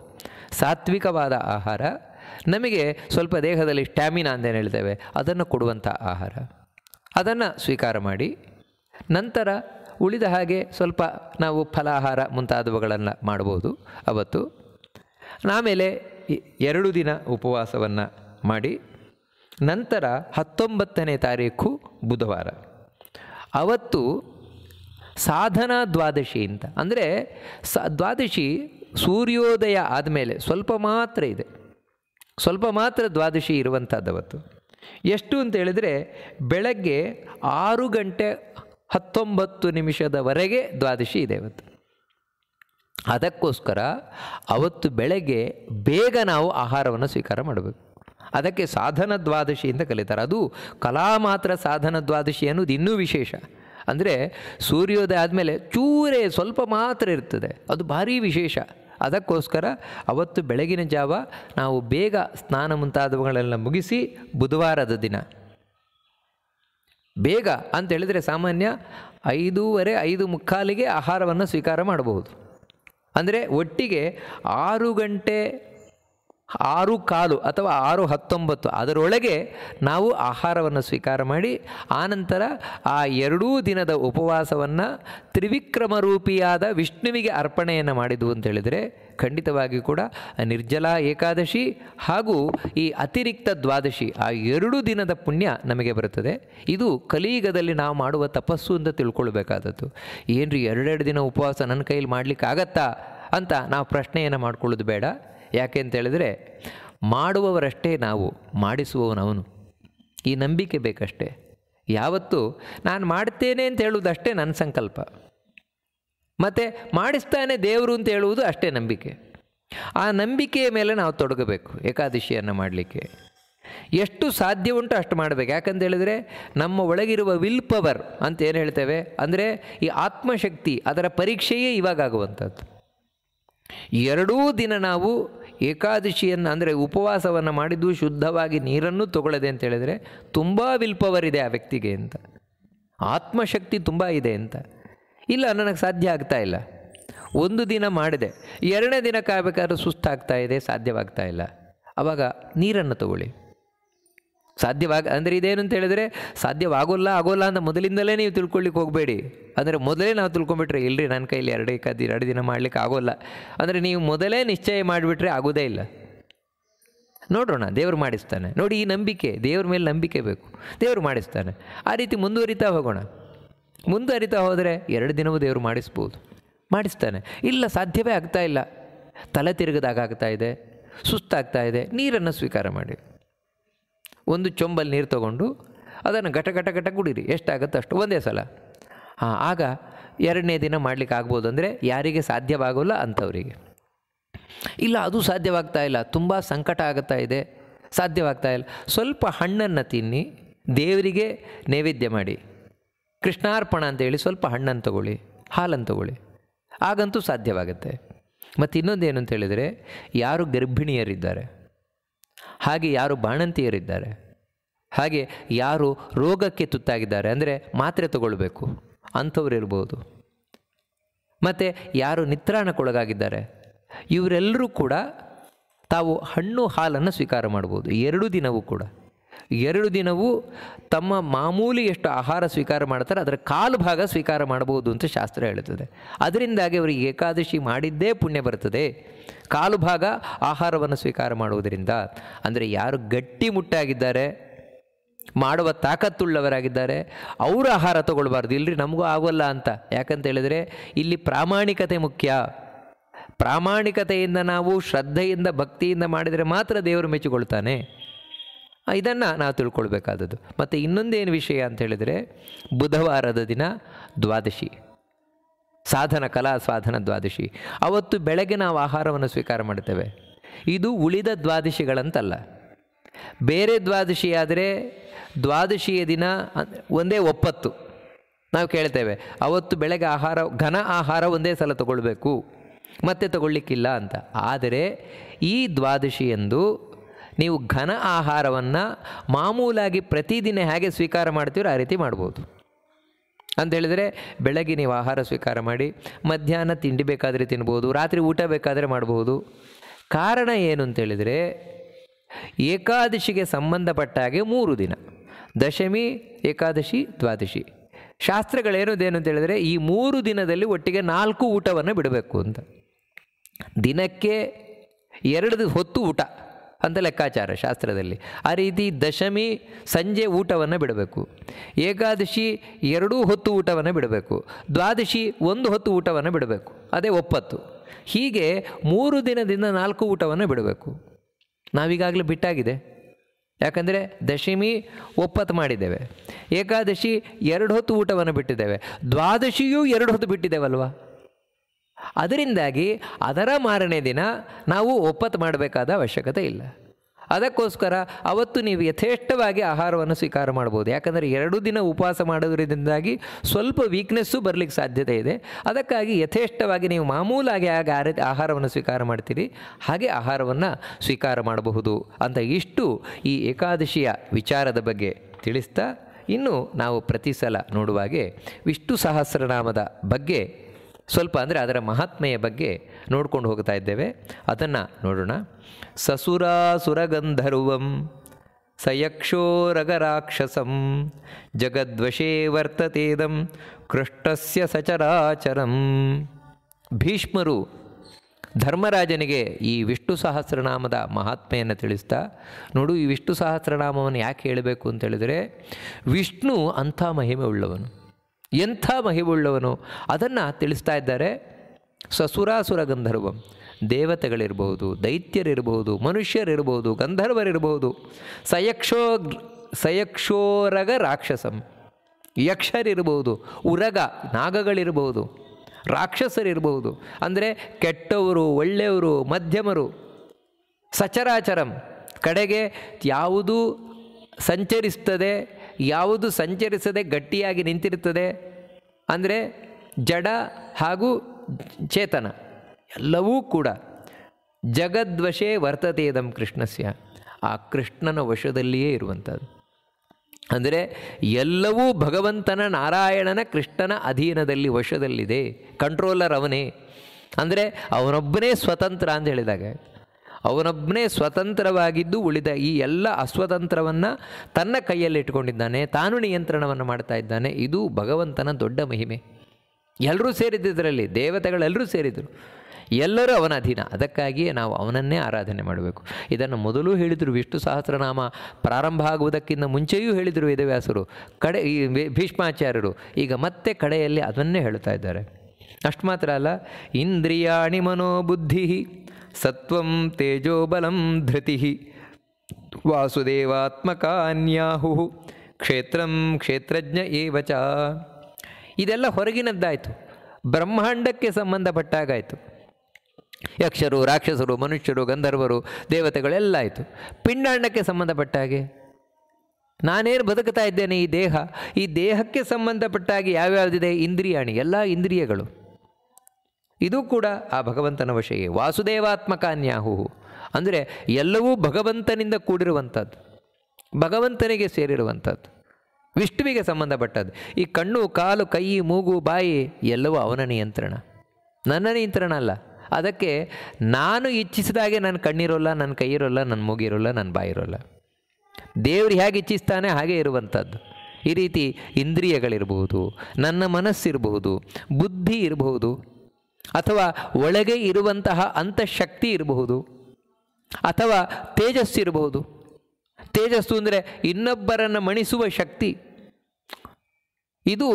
S1: ಸಾತ್ವಿಕವಾದ ಆಹಾರ ನಮಗೆ ಸ್ವಲ್ಪ ದೇಹದಲ್ಲಿ ಸ್ಟ್ಯಾಮಿನಾ ಏನು ಹೇಳ್ತೇವೆ ಅದನ್ನು ಕೊಡುವಂಥ ಆಹಾರ ಅದನ್ನು ಸ್ವೀಕಾರ ಮಾಡಿ ನಂತರ ಉಳಿದ ಹಾಗೆ ಸ್ವಲ್ಪ ನಾವು ಫಲಾಹಾರ ಮುಂತಾದವುಗಳನ್ನು ಮಾಡ್ಬೋದು ಅವತ್ತು ಆಮೇಲೆ ಎರಡು ದಿನ ಉಪವಾಸವನ್ನು ಮಾಡಿ ನಂತರ ಹತ್ತೊಂಬತ್ತನೇ ತಾರೀಕು ಬುಧವಾರ ಅವತ್ತು ಸಾಧನ ದ್ವಾದಶಿ ಅಂತ ಅಂದರೆ ಸ ದ್ವಾದಶಿ ಸೂರ್ಯೋದಯ ಆದಮೇಲೆ ಸ್ವಲ್ಪ ಮಾತ್ರ ಇದೆ ಸ್ವಲ್ಪ ಮಾತ್ರ ದ್ವಾದಶಿ ಇರುವಂಥದ್ದು ಅವತ್ತು ಎಷ್ಟು ಅಂತ ಹೇಳಿದರೆ ಬೆಳಗ್ಗೆ ಆರು ಗಂಟೆ ಹತ್ತೊಂಬತ್ತು ನಿಮಿಷದವರೆಗೆ ದ್ವಾದಶಿ ಇದೆ ಇವತ್ತು ಅದಕ್ಕೋಸ್ಕರ ಅವತ್ತು ಬೆಳಗ್ಗೆ ಬೇಗ ನಾವು ಆಹಾರವನ್ನು ಸ್ವೀಕಾರ ಮಾಡಬೇಕು ಅದಕ್ಕೆ ಸಾಧನ ದ್ವಾದಶಿ ಅಂತ ಕಲಿತಾರೆ ಅದು ಕಲಾ ಮಾತ್ರ ಸಾಧನ ದ್ವಾದಶಿ ಅನ್ನೋದು ಇನ್ನೂ ವಿಶೇಷ ಅಂದರೆ ಸೂರ್ಯೋದಯ ಆದಮೇಲೆ ಚೂರೆ ಸ್ವಲ್ಪ ಮಾತ್ರ ಇರ್ತದೆ ಅದು ಭಾರೀ ವಿಶೇಷ ಅದಕ್ಕೋಸ್ಕರ ಅವತ್ತು ಬೆಳಗಿನ ಜಾವ ನಾವು ಬೇಗ ಸ್ನಾನ ಮುಂತಾದವುಗಳೆಲ್ಲ ಮುಗಿಸಿ ಬುಧವಾರದ ದಿನ ಬೇಗ ಅಂತ ಹೇಳಿದರೆ ಸಾಮಾನ್ಯ ಐದೂವರೆ ಐದು ಮುಕ್ಕಾಲಿಗೆ ಆಹಾರವನ್ನು ಸ್ವೀಕಾರ ಮಾಡಬಹುದು ಅಂದರೆ ಒಟ್ಟಿಗೆ ಆರು ಗಂಟೆ ಆರು ಕಾಲು ಅಥವಾ ಆರು ಹತ್ತೊಂಬತ್ತು ಅದರೊಳಗೆ ನಾವು ಆಹಾರವನ್ನು ಸ್ವೀಕಾರ ಮಾಡಿ ಆನಂತರ ಆ ಎರಡೂ ದಿನದ ಉಪವಾಸವನ್ನು ತ್ರಿವಿಕ್ರಮರೂಪಿಯಾದ ವಿಷ್ಣುವಿಗೆ ಅರ್ಪಣೆಯನ್ನು ಮಾಡಿದ್ವು ಹೇಳಿದರೆ ಖಂಡಿತವಾಗಿ ಕೂಡ ನಿರ್ಜಲ ಏಕಾದಶಿ ಹಾಗೂ ಈ ಅತಿರಿಕ್ತ ದ್ವಾದಶಿ ಆ ಎರಡು ದಿನದ ಪುಣ್ಯ ನಮಗೆ ಬರುತ್ತದೆ ಇದು ಕಲೀಗದಲ್ಲಿ ನಾವು ಮಾಡುವ ತಪಸ್ಸು ಅಂತ ತಿಳ್ಕೊಳ್ಬೇಕಾದದ್ದು ಏನ್ರಿ ಎರಡೆರಡು ದಿನ ಉಪವಾಸ ನನ್ನ ಕೈಯಲ್ಲಿ ಮಾಡಲಿಕ್ಕಾಗತ್ತಾ ಅಂತ ನಾವು ಪ್ರಶ್ನೆಯನ್ನು ಮಾಡಿಕೊಳ್ಳೋದು ಬೇಡ ಯಾಕೆ ಅಂತೇಳಿದರೆ ಮಾಡುವವರಷ್ಟೇ ನಾವು ಮಾಡಿಸುವವನವನು ಈ ನಂಬಿಕೆ ಬೇಕಷ್ಟೇ ಯಾವತ್ತು ನಾನು ಮಾಡ್ತೇನೆ ಅಂತ ಹೇಳುವುದಷ್ಟೇ ನನ್ನ ಸಂಕಲ್ಪ ಮತ್ತು ಮಾಡಿಸ್ತಾನೆ ದೇವರು ಅಂತ ಹೇಳುವುದು ಅಷ್ಟೇ ನಂಬಿಕೆ ಆ ನಂಬಿಕೆಯ ಮೇಲೆ ನಾವು ತೊಡಗಬೇಕು ಏಕಾದಶಿಯನ್ನು ಮಾಡಲಿಕ್ಕೆ ಎಷ್ಟು ಸಾಧ್ಯ ಉಂಟು ಅಷ್ಟು ಮಾಡಬೇಕು ಯಾಕಂತ ಹೇಳಿದರೆ ನಮ್ಮ ಒಳಗಿರುವ ವಿಲ್ ಪವರ್ ಅಂತ ಏನು ಹೇಳ್ತೇವೆ ಅಂದರೆ ಈ ಆತ್ಮಶಕ್ತಿ ಅದರ ಪರೀಕ್ಷೆಯೇ ಇವಾಗಾಗುವಂಥದ್ದು ಎರಡೂ ದಿನ ನಾವು ಏಕಾದಶಿಯನ್ನು ಅಂದರೆ ಉಪವಾಸವನ್ನು ಮಾಡಿದ್ದು ಶುದ್ಧವಾಗಿ ನೀರನ್ನು ತಗೊಳ್ಳದೆ ಅಂತ ಹೇಳಿದರೆ ತುಂಬ ವಿಲ್ ಪವರ್ ಇದೆ ಆ ವ್ಯಕ್ತಿಗೆ ಅಂತ ಆತ್ಮಶಕ್ತಿ ತುಂಬ ಇದೆ ಅಂತ ಇಲ್ಲ ನನಗೆ ಸಾಧ್ಯ ಆಗ್ತಾ ಇಲ್ಲ ಒಂದು ದಿನ ಮಾಡಿದೆ ಎರಡನೇ ದಿನಕ್ಕಾಗಬೇಕಾದ್ರೆ ಸುಸ್ತಾಗ್ತಾ ಇದೆ ಸಾಧ್ಯವಾಗ್ತಾ ಇಲ್ಲ ಆವಾಗ ನೀರನ್ನು ತಗೊಳ್ಳಿ ಸಾಧ್ಯವಾಗ ಅಂದರೆ ಇದೇನು ಅಂತ ಹೇಳಿದ್ರೆ ಸಾಧ್ಯವಾಗೋಲ್ಲ ಆಗೋಲ್ಲ ಅಂತ ಮೊದಲಿಂದಲೇ ನೀವು ತಿಳ್ಕೊಳ್ಳಿಕ್ಕೆ ಹೋಗಬೇಡಿ ಅಂದರೆ ಮೊದಲೇ ನಾವು ತಿಳ್ಕೊಂಬಿಟ್ರೆ ಇಲ್ಲರಿ ನನ್ನ ಕೈಲಿ ಎರಡೇ ಕದ್ದು ಎರಡು ದಿನ ಮಾಡ್ಲಿಕ್ಕೆ ಆಗೋಲ್ಲ ಅಂದರೆ ನೀವು ಮೊದಲೇ ನಿಶ್ಚಯ ಮಾಡಿಬಿಟ್ರೆ ಆಗೋದೇ ಇಲ್ಲ ನೋಡೋಣ ದೇವರು ಮಾಡಿಸ್ತಾನೆ ನೋಡಿ ಈ ನಂಬಿಕೆ ದೇವ್ರ ಮೇಲೆ ನಂಬಿಕೆ ಬೇಕು ದೇವರು ಮಾಡಿಸ್ತಾನೆ ಆ ರೀತಿ ಮುಂದುವರಿತಾ ಹೋಗೋಣ ಮುಂದುವರಿತಾ ಹೋದರೆ ಎರಡು ದಿನವೂ ದೇವರು ಮಾಡಿಸ್ಬೋದು ಮಾಡಿಸ್ತಾನೆ ಇಲ್ಲ ಸಾಧ್ಯವೇ ಆಗ್ತಾ ಇಲ್ಲ ತಲೆ ತಿರುಗದಾಗ ಆಗ್ತಾ ಇದೆ ಸುಸ್ತಾಗ್ತಾ ಇದೆ ನೀರನ್ನು ಸ್ವೀಕಾರ ಮಾಡಿ ಒಂದು ಚೊಂಬಲ್ ನೀರು ತಗೊಂಡು ಅದನ್ನು ಘಟ ಘಟ ಘಟ ಕುಡೀರಿ ಎಷ್ಟಾಗುತ್ತೆ ಅಷ್ಟು ಒಂದೇ ಸಲ ಹಾಂ ಆಗ ಎರಡನೇ ದಿನ ಮಾಡಲಿಕ್ಕೆ ಆಗ್ಬೋದು ಅಂದರೆ ಯಾರಿಗೆ ಸಾಧ್ಯವಾಗೋಲ್ಲ ಅಂಥವರಿಗೆ ಇಲ್ಲ ಅದು ಸಾಧ್ಯವಾಗ್ತಾ ಇಲ್ಲ ತುಂಬ ಸಂಕಟ ಆಗುತ್ತಾ ಇದೆ ಸಾಧ್ಯವಾಗ್ತಾ ಇಲ್ಲ ಸ್ವಲ್ಪ ಹಣ್ಣನ್ನು ತಿನ್ನಿ ದೇವರಿಗೆ ನೈವೇದ್ಯ ಮಾಡಿ ಕೃಷ್ಣಾರ್ಪಣ ಅಂತೇಳಿ ಸ್ವಲ್ಪ ಹಣ್ಣನ್ನು ತಗೊಳ್ಳಿ ಹಾಲನ್ನು ತಗೊಳ್ಳಿ ಆಗಂತೂ ಸಾಧ್ಯವಾಗುತ್ತೆ ಮತ್ತು ಇನ್ನೊಂದೇನು ಅಂತ ಹೇಳಿದರೆ ಯಾರು ಗರ್ಭಿಣಿಯರಿದ್ದಾರೆ ಹಾಗೆ ಯಾರು ಬಾಣಂತಿಯರಿದ್ದಾರೆ ಹಾಗೆ ಯಾರು ರೋಗಕ್ಕೆ ತುತ್ತಾಗಿದ್ದಾರೆ ಅಂದರೆ ಮಾತ್ರೆ ತಗೊಳ್ಬೇಕು ಇರ್ಬೋದು ಮತ್ತು ಯಾರು ನಿತ್ರಾಣಕ್ಕೊಳಗಾಗಿದ್ದಾರೆ ಇವರೆಲ್ಲರೂ ಕೂಡ ತಾವು ಹಣ್ಣು ಹಾಲನ್ನು ಸ್ವೀಕಾರ ಮಾಡ್ಬೋದು ಎರಡು ದಿನವೂ ಕೂಡ ಎರಡು ದಿನವೂ ತಮ್ಮ ಮಾಮೂಲಿ ಎಷ್ಟು ಆಹಾರ ಸ್ವೀಕಾರ ಮಾಡ್ತಾರೆ ಅದರ ಕಾಲು ಭಾಗ ಸ್ವೀಕಾರ ಮಾಡಬಹುದು ಅಂತ ಶಾಸ್ತ್ರ ಹೇಳುತ್ತದೆ ಅದರಿಂದಾಗಿ ಅವರಿಗೆ ಏಕಾದಶಿ ಮಾಡಿದ್ದೇ ಪುಣ್ಯ ಬರ್ತದೆ ಕಾಲು ಭಾಗ ಆಹಾರವನ್ನು ಸ್ವೀಕಾರ ಮಾಡುವುದರಿಂದ ಅಂದರೆ ಯಾರು ಗಟ್ಟಿ ಮುಟ್ಟಾಗಿದ್ದಾರೆ ಮಾಡುವ ತಾಕತ್ತುಳ್ಳವರಾಗಿದ್ದಾರೆ ಅವರು ಆಹಾರ ತಗೊಳ್ಬಾರ್ದು ಇಲ್ಲರಿ ನಮಗೂ ಆಗೋಲ್ಲ ಅಂತ ಯಾಕಂತ ಹೇಳಿದರೆ ಇಲ್ಲಿ ಪ್ರಾಮಾಣಿಕತೆ ಮುಖ್ಯ ಪ್ರಾಮಾಣಿಕತೆಯಿಂದ ನಾವು ಶ್ರದ್ಧೆಯಿಂದ ಭಕ್ತಿಯಿಂದ ಮಾಡಿದರೆ ಮಾತ್ರ ದೇವರು ಮೆಚ್ಚಿಕೊಳ್ತಾನೆ ಇದನ್ನು ನಾವು ತಿಳ್ಕೊಳ್ಬೇಕಾದದ್ದು ಮತ್ತು ಇನ್ನೊಂದೇನು ವಿಷಯ ಅಂತ ಹೇಳಿದರೆ ಬುಧವಾರದ ದಿನ ದ್ವಾದಶಿ ಸಾಧನ ಕಲಾ ಸಾಧನ ದ್ವಾದಶಿ ಅವತ್ತು ಬೆಳಗ್ಗೆ ನಾವು ಆಹಾರವನ್ನು ಸ್ವೀಕಾರ ಮಾಡ್ತೇವೆ ಇದು ಉಳಿದ ದ್ವಾದಶಿಗಳಂತಲ್ಲ ಬೇರೆ ದ್ವಾದಶಿ ಆದರೆ ದ್ವಾದಶಿಯ ದಿನ ಒಂದೇ ಒಪ್ಪತ್ತು ನಾವು ಕೇಳ್ತೇವೆ ಅವತ್ತು ಬೆಳಗ್ಗೆ ಆಹಾರ ಘನ ಆಹಾರ ಒಂದೇ ಸಲ ತಗೊಳ್ಬೇಕು ಮತ್ತೆ ತಗೊಳ್ಳಿಕ್ಕಿಲ್ಲ ಅಂತ ಆದರೆ ಈ ದ್ವಾದಶಿ ಎಂದು ನೀವು ಘನ ಆಹಾರವನ್ನು ಮಾಮೂಲಾಗಿ ಪ್ರತಿದಿನ ಹೇಗೆ ಸ್ವೀಕಾರ ಮಾಡ್ತೀರೋ ಆ ರೀತಿ ಮಾಡ್ಬೋದು ಹೇಳಿದರೆ ಬೆಳಗ್ಗೆ ನೀವು ಆಹಾರ ಸ್ವೀಕಾರ ಮಾಡಿ ಮಧ್ಯಾಹ್ನ ತಿಂಡಿ ಬೇಕಾದರೆ ತಿನ್ಬೋದು ರಾತ್ರಿ ಊಟ ಬೇಕಾದರೆ ಮಾಡಬಹುದು ಕಾರಣ ಏನು ಅಂತೇಳಿದರೆ ಏಕಾದಶಿಗೆ ಸಂಬಂಧಪಟ್ಟ ಹಾಗೆ ಮೂರು ದಿನ ದಶಮಿ ಏಕಾದಶಿ ದ್ವಾದಶಿ ಅಂತ ಅಂತೇಳಿದರೆ ಈ ಮೂರು ದಿನದಲ್ಲಿ ಒಟ್ಟಿಗೆ ನಾಲ್ಕು ಊಟವನ್ನು ಬಿಡಬೇಕು ಅಂತ ದಿನಕ್ಕೆ ಎರಡು ಹೊತ್ತು ಊಟ ಅಂತ ಲೆಕ್ಕಾಚಾರ ಶಾಸ್ತ್ರದಲ್ಲಿ ಆ ರೀತಿ ದಶಮಿ ಸಂಜೆ ಊಟವನ್ನು ಬಿಡಬೇಕು ಏಕಾದಶಿ ಎರಡೂ ಹೊತ್ತು ಊಟವನ್ನು ಬಿಡಬೇಕು ದ್ವಾದಶಿ ಒಂದು ಹೊತ್ತು ಊಟವನ್ನು ಬಿಡಬೇಕು ಅದೇ ಒಪ್ಪತ್ತು ಹೀಗೆ ಮೂರು ದಿನದಿಂದ ನಾಲ್ಕು ಊಟವನ್ನು ಬಿಡಬೇಕು ನಾವೀಗಾಗಲೇ ಬಿಟ್ಟಾಗಿದೆ ಯಾಕಂದರೆ ದಶಮಿ ಒಪ್ಪತ್ತು ಮಾಡಿದ್ದೇವೆ ಏಕಾದಶಿ ಎರಡು ಹೊತ್ತು ಊಟವನ್ನು ಬಿಟ್ಟಿದ್ದೇವೆ ದ್ವಾದಶಿಯೂ ಎರಡು ಹೊತ್ತು ಬಿಟ್ಟಿದ್ದೇವಲ್ವಾ ಅದರಿಂದಾಗಿ ಅದರ ಮಾರನೇ ದಿನ ನಾವು ಒಪ್ಪತ್ತು ಮಾಡಬೇಕಾದ ಅವಶ್ಯಕತೆ ಇಲ್ಲ ಅದಕ್ಕೋಸ್ಕರ ಅವತ್ತು ನೀವು ಯಥೇಷ್ಟವಾಗಿ ಆಹಾರವನ್ನು ಸ್ವೀಕಾರ ಮಾಡ್ಬೋದು ಯಾಕಂದರೆ ಎರಡು ದಿನ ಉಪವಾಸ ಮಾಡೋದ್ರಿಂದಾಗಿ ಸ್ವಲ್ಪ ವೀಕ್ನೆಸ್ಸು ಬರಲಿಕ್ಕೆ ಸಾಧ್ಯತೆ ಇದೆ ಅದಕ್ಕಾಗಿ ಯಥೇಷ್ಟವಾಗಿ ನೀವು ಮಾಮೂಲಾಗಿ ಆಗ ಆಹಾರವನ್ನು ಸ್ವೀಕಾರ ಮಾಡ್ತೀರಿ ಹಾಗೆ ಆಹಾರವನ್ನು ಸ್ವೀಕಾರ ಮಾಡಬಹುದು ಅಂತ ಇಷ್ಟು ಈ ಏಕಾದಶಿಯ ವಿಚಾರದ ಬಗ್ಗೆ ತಿಳಿಸ್ತಾ ಇನ್ನು ನಾವು ಪ್ರತಿ ಸಲ ನೋಡುವಾಗೆ ವಿಷ್ಣು ಸಹಸ್ರನಾಮದ ಬಗ್ಗೆ ಸ್ವಲ್ಪ ಅಂದರೆ ಅದರ ಮಹಾತ್ಮೆಯ ಬಗ್ಗೆ ನೋಡ್ಕೊಂಡು ಹೋಗ್ತಾ ಇದ್ದೇವೆ ಅದನ್ನು ನೋಡೋಣ ಸಸುರಾಸುರಗಂಧರ್ವಂ ಸಯಕ್ಷೋರಗರಾಕ್ಷಸಂ ಜಗದ್ವಶೇ ವರ್ತತೇದಂ ಕೃಷ್ಟಸ್ಯ ಸಚರಾಚರಂ ಭೀಷ್ಮರು ಧರ್ಮರಾಜನಿಗೆ ಈ ವಿಷ್ಣು ಸಹಸ್ರನಾಮದ ಮಹಾತ್ಮೆಯನ್ನು ತಿಳಿಸ್ತಾ ನೋಡು ಈ ವಿಷ್ಣು ಸಹಸ್ರನಾಮವನ್ನು ಯಾಕೆ ಹೇಳಬೇಕು ಅಂತೇಳಿದರೆ ವಿಷ್ಣು ಅಂಥ ಮಹಿಮೆ ಉಳ್ಳವನು ಎಂಥ ಮಹಿವುಳ್ಳವನು ಅದನ್ನು ತಿಳಿಸ್ತಾ ಇದ್ದಾರೆ ಸಸುರಾಸುರ ಗಂಧರ್ವಂ ದೇವತೆಗಳಿರ್ಬೋದು ದೈತ್ಯರಿರ್ಬೋದು ಮನುಷ್ಯರಿರ್ಬೋದು ಗಂಧರ್ವರಿರ್ಬೋದು ಸಯಕ್ಷೋ ಸಯಕ್ಷೋರಗ ರಾಕ್ಷಸಂ ಯಕ್ಷರಿರ್ಬೋದು ಉರಗ ನಾಗಗಳಿರ್ಬೋದು ರಾಕ್ಷಸರಿರ್ಬೋದು ಅಂದರೆ ಕೆಟ್ಟವರು ಒಳ್ಳೆಯವರು ಮಧ್ಯಮರು ಸಚರಾಚರಂ ಕಡೆಗೆ ಯಾವುದೂ ಸಂಚರಿಸ್ತದೆ ಯಾವುದು ಸಂಚರಿಸದೆ ಗಟ್ಟಿಯಾಗಿ ನಿಂತಿರುತ್ತದೆ ಅಂದರೆ ಜಡ ಹಾಗೂ ಚೇತನ ಎಲ್ಲವೂ ಕೂಡ ಜಗದ್ವಶೇ ವರ್ತತೇದಂ ಕೃಷ್ಣಸ್ಯ ಆ ಕೃಷ್ಣನ ವಶದಲ್ಲಿಯೇ ಇರುವಂಥದ್ದು ಅಂದರೆ ಎಲ್ಲವೂ ಭಗವಂತನ ನಾರಾಯಣನ ಕೃಷ್ಣನ ಅಧೀನದಲ್ಲಿ ವಶದಲ್ಲಿದೆ ಕಂಟ್ರೋಲರ್ ಅವನೇ ಅಂದರೆ ಅವನೊಬ್ಬನೇ ಸ್ವತಂತ್ರ ಅಂತ ಹೇಳಿದಾಗ ಅವನೊಬ್ಬನೇ ಸ್ವತಂತ್ರವಾಗಿದ್ದು ಉಳಿದ ಈ ಎಲ್ಲ ಅಸ್ವತಂತ್ರವನ್ನು ತನ್ನ ಕೈಯಲ್ಲಿ ಇಟ್ಕೊಂಡಿದ್ದಾನೆ ತಾನು ನಿಯಂತ್ರಣವನ್ನು ಮಾಡ್ತಾ ಇದ್ದಾನೆ ಇದು ಭಗವಂತನ ದೊಡ್ಡ ಮಹಿಮೆ ಎಲ್ಲರೂ ಸೇರಿದ್ದರಲ್ಲಿ ದೇವತೆಗಳೆಲ್ಲರೂ ಸೇರಿದರು ಎಲ್ಲರೂ ಅವನ ಅಧೀನ ಅದಕ್ಕಾಗಿಯೇ ನಾವು ಅವನನ್ನೇ ಆರಾಧನೆ ಮಾಡಬೇಕು ಇದನ್ನು ಮೊದಲು ಹೇಳಿದರು ವಿಷ್ಣು ಸಹಸ್ರನಾಮ ಪ್ರಾರಂಭ ಆಗುವುದಕ್ಕಿಂತ ಮುಂಚೆಯೂ ಹೇಳಿದರು ವೇದವ್ಯಾಸರು ಕಡೆ ಈ ಭೀಷ್ಮಾಚಾರ್ಯರು ಈಗ ಮತ್ತೆ ಕಡೆಯಲ್ಲಿ ಅದನ್ನೇ ಹೇಳುತ್ತಾ ಇದ್ದಾರೆ ಅಷ್ಟು ಮಾತ್ರ ಅಲ್ಲ ಇಂದ್ರಿಯಾಣಿ ಮನೋಬುದ್ಧಿ ಸತ್ವಂ ತೇಜೋಬಲಂ ಧೃತಿ ವಾಸುದೇವಾತ್ಮಕಾನ್ಯಾಹು ಕ್ಷೇತ್ರಂ ಕ್ಷೇತ್ರಜ್ಞ ಏವಚ ಇದೆಲ್ಲ ಹೊರಗಿನದ್ದಾಯಿತು ಬ್ರಹ್ಮಾಂಡಕ್ಕೆ ಸಂಬಂಧಪಟ್ಟಾಗಾಯಿತು ಯಕ್ಷರು ರಾಕ್ಷಸರು ಮನುಷ್ಯರು ಗಂಧರ್ವರು ದೇವತೆಗಳೆಲ್ಲ ಆಯಿತು ಪಿಂಡಾಂಡಕ್ಕೆ ಸಂಬಂಧಪಟ್ಟಾಗೆ ನಾನೇನು ಬದುಕ್ತಾ ಇದ್ದೇನೆ ಈ ದೇಹ ಈ ದೇಹಕ್ಕೆ ಸಂಬಂಧಪಟ್ಟಾಗಿ ಯಾವ್ಯಾವುದಿದೆ ಇಂದ್ರಿಯಾಣಿ ಎಲ್ಲ ಇಂದ್ರಿಯಗಳು ಇದು ಕೂಡ ಆ ಭಗವಂತನ ವಶೆಯೇ ವಾಸುದೇವಾತ್ಮಕಾನ್ಯಾಹು ಅಂದರೆ ಎಲ್ಲವೂ ಭಗವಂತನಿಂದ ಕೂಡಿರುವಂಥದ್ದು ಭಗವಂತನಿಗೆ ಸೇರಿರುವಂಥದ್ದು ವಿಷ್ಣುವಿಗೆ ಸಂಬಂಧಪಟ್ಟದ್ದು ಈ ಕಣ್ಣು ಕಾಲು ಕೈ ಮೂಗು ಬಾಯಿ ಎಲ್ಲವೂ ಅವನ ನಿಯಂತ್ರಣ ನನ್ನ ನಿಯಂತ್ರಣ ಅಲ್ಲ ಅದಕ್ಕೆ ನಾನು ಇಚ್ಛಿಸಿದಾಗೆ ನನ್ನ ಕಣ್ಣಿರೋಲ್ಲ ನನ್ನ ಕೈಯಿರೋಲ್ಲ ನನ್ನ ಮೂಗಿರೋಲ್ಲ ನನ್ನ ಇರೋಲ್ಲ ದೇವರು ಹೇಗೆ ಇಚ್ಛಿಸ್ತಾನೆ ಹಾಗೆ ಇರುವಂಥದ್ದು ಈ ರೀತಿ ಇಂದ್ರಿಯಗಳಿರಬಹುದು ನನ್ನ ಮನಸ್ಸಿರಬಹುದು ಬುದ್ಧಿ ಇರಬಹುದು ಅಥವಾ ಒಳಗೆ ಇರುವಂತಹ ಅಂತಃಶಕ್ತಿ ಇರಬಹುದು ಅಥವಾ ತೇಜಸ್ಸು ಇರಬಹುದು ತೇಜಸ್ಸು ಅಂದರೆ ಇನ್ನೊಬ್ಬರನ್ನು ಮಣಿಸುವ ಶಕ್ತಿ ಇದು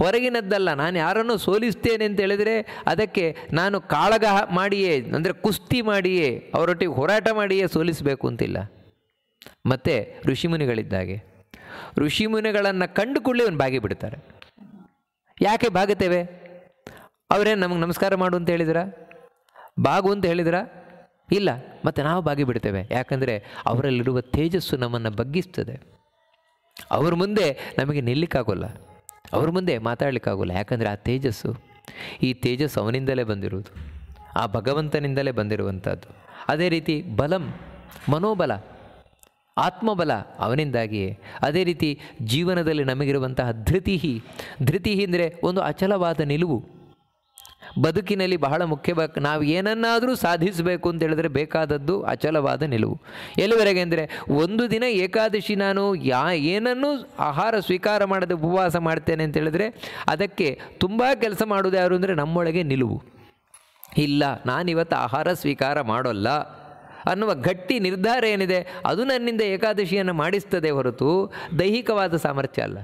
S1: ಹೊರಗಿನದ್ದಲ್ಲ ನಾನು ಯಾರನ್ನು ಸೋಲಿಸ್ತೇನೆ ಅಂತ ಹೇಳಿದರೆ ಅದಕ್ಕೆ ನಾನು ಕಾಳಗ ಮಾಡಿಯೇ ಅಂದರೆ ಕುಸ್ತಿ ಮಾಡಿಯೇ ಅವರೊಟ್ಟಿಗೆ ಹೋರಾಟ ಮಾಡಿಯೇ ಸೋಲಿಸಬೇಕು ಅಂತಿಲ್ಲ ಮತ್ತು ಋಷಿಮುನಿಗಳಿದ್ದಾಗೆ ಋಷಿಮುನಿಗಳನ್ನು ಕಂಡುಕೊಳ್ಳಿ ಅವನು ಬಾಗಿ ಬಿಡ್ತಾರೆ ಯಾಕೆ ಬಾಗುತ್ತೇವೆ ಅವರೇನು ನಮಗೆ ನಮಸ್ಕಾರ ಮಾಡು ಅಂತ ಹೇಳಿದ್ರ ಬಾಗು ಅಂತ ಹೇಳಿದ್ರ ಇಲ್ಲ ಮತ್ತು ನಾವು ಬಾಗಿ ಯಾಕಂದರೆ ಅವರಲ್ಲಿರುವ ತೇಜಸ್ಸು ನಮ್ಮನ್ನು ಬಗ್ಗಿಸ್ತದೆ ಅವ್ರ ಮುಂದೆ ನಮಗೆ ನಿಲ್ಲಿಕ್ಕಾಗೋಲ್ಲ ಅವ್ರ ಮುಂದೆ ಮಾತಾಡಲಿಕ್ಕಾಗೋಲ್ಲ ಯಾಕಂದರೆ ಆ ತೇಜಸ್ಸು ಈ ತೇಜಸ್ಸು ಅವನಿಂದಲೇ ಬಂದಿರುವುದು ಆ ಭಗವಂತನಿಂದಲೇ ಬಂದಿರುವಂಥದ್ದು ಅದೇ ರೀತಿ ಬಲಂ ಮನೋಬಲ ಆತ್ಮಬಲ ಅವನಿಂದಾಗಿಯೇ ಅದೇ ರೀತಿ ಜೀವನದಲ್ಲಿ ನಮಗಿರುವಂತಹ ಧೃತಿ ಧೃತಿ ಅಂದರೆ ಒಂದು ಅಚಲವಾದ ನಿಲುವು ಬದುಕಿನಲ್ಲಿ ಬಹಳ ಮುಖ್ಯವಾಗಿ ನಾವು ಏನನ್ನಾದರೂ ಸಾಧಿಸಬೇಕು ಅಂತ ಹೇಳಿದ್ರೆ ಬೇಕಾದದ್ದು ಅಚಲವಾದ ನಿಲುವು ಎಲ್ಲಿವರೆಗೆ ಅಂದರೆ ಒಂದು ದಿನ ಏಕಾದಶಿ ನಾನು ಯಾ ಏನನ್ನೂ ಆಹಾರ ಸ್ವೀಕಾರ ಮಾಡದೆ ಉಪವಾಸ ಮಾಡ್ತೇನೆ ಅಂತ ಹೇಳಿದ್ರೆ ಅದಕ್ಕೆ ತುಂಬ ಕೆಲಸ ಮಾಡೋದು ಯಾರು ಅಂದರೆ ನಮ್ಮೊಳಗೆ ನಿಲುವು ಇಲ್ಲ ನಾನಿವತ್ತು ಆಹಾರ ಸ್ವೀಕಾರ ಮಾಡೋಲ್ಲ ಅನ್ನುವ ಗಟ್ಟಿ ನಿರ್ಧಾರ ಏನಿದೆ ಅದು ನನ್ನಿಂದ ಏಕಾದಶಿಯನ್ನು ಮಾಡಿಸ್ತದೆ ಹೊರತು ದೈಹಿಕವಾದ ಸಾಮರ್ಥ್ಯ ಅಲ್ಲ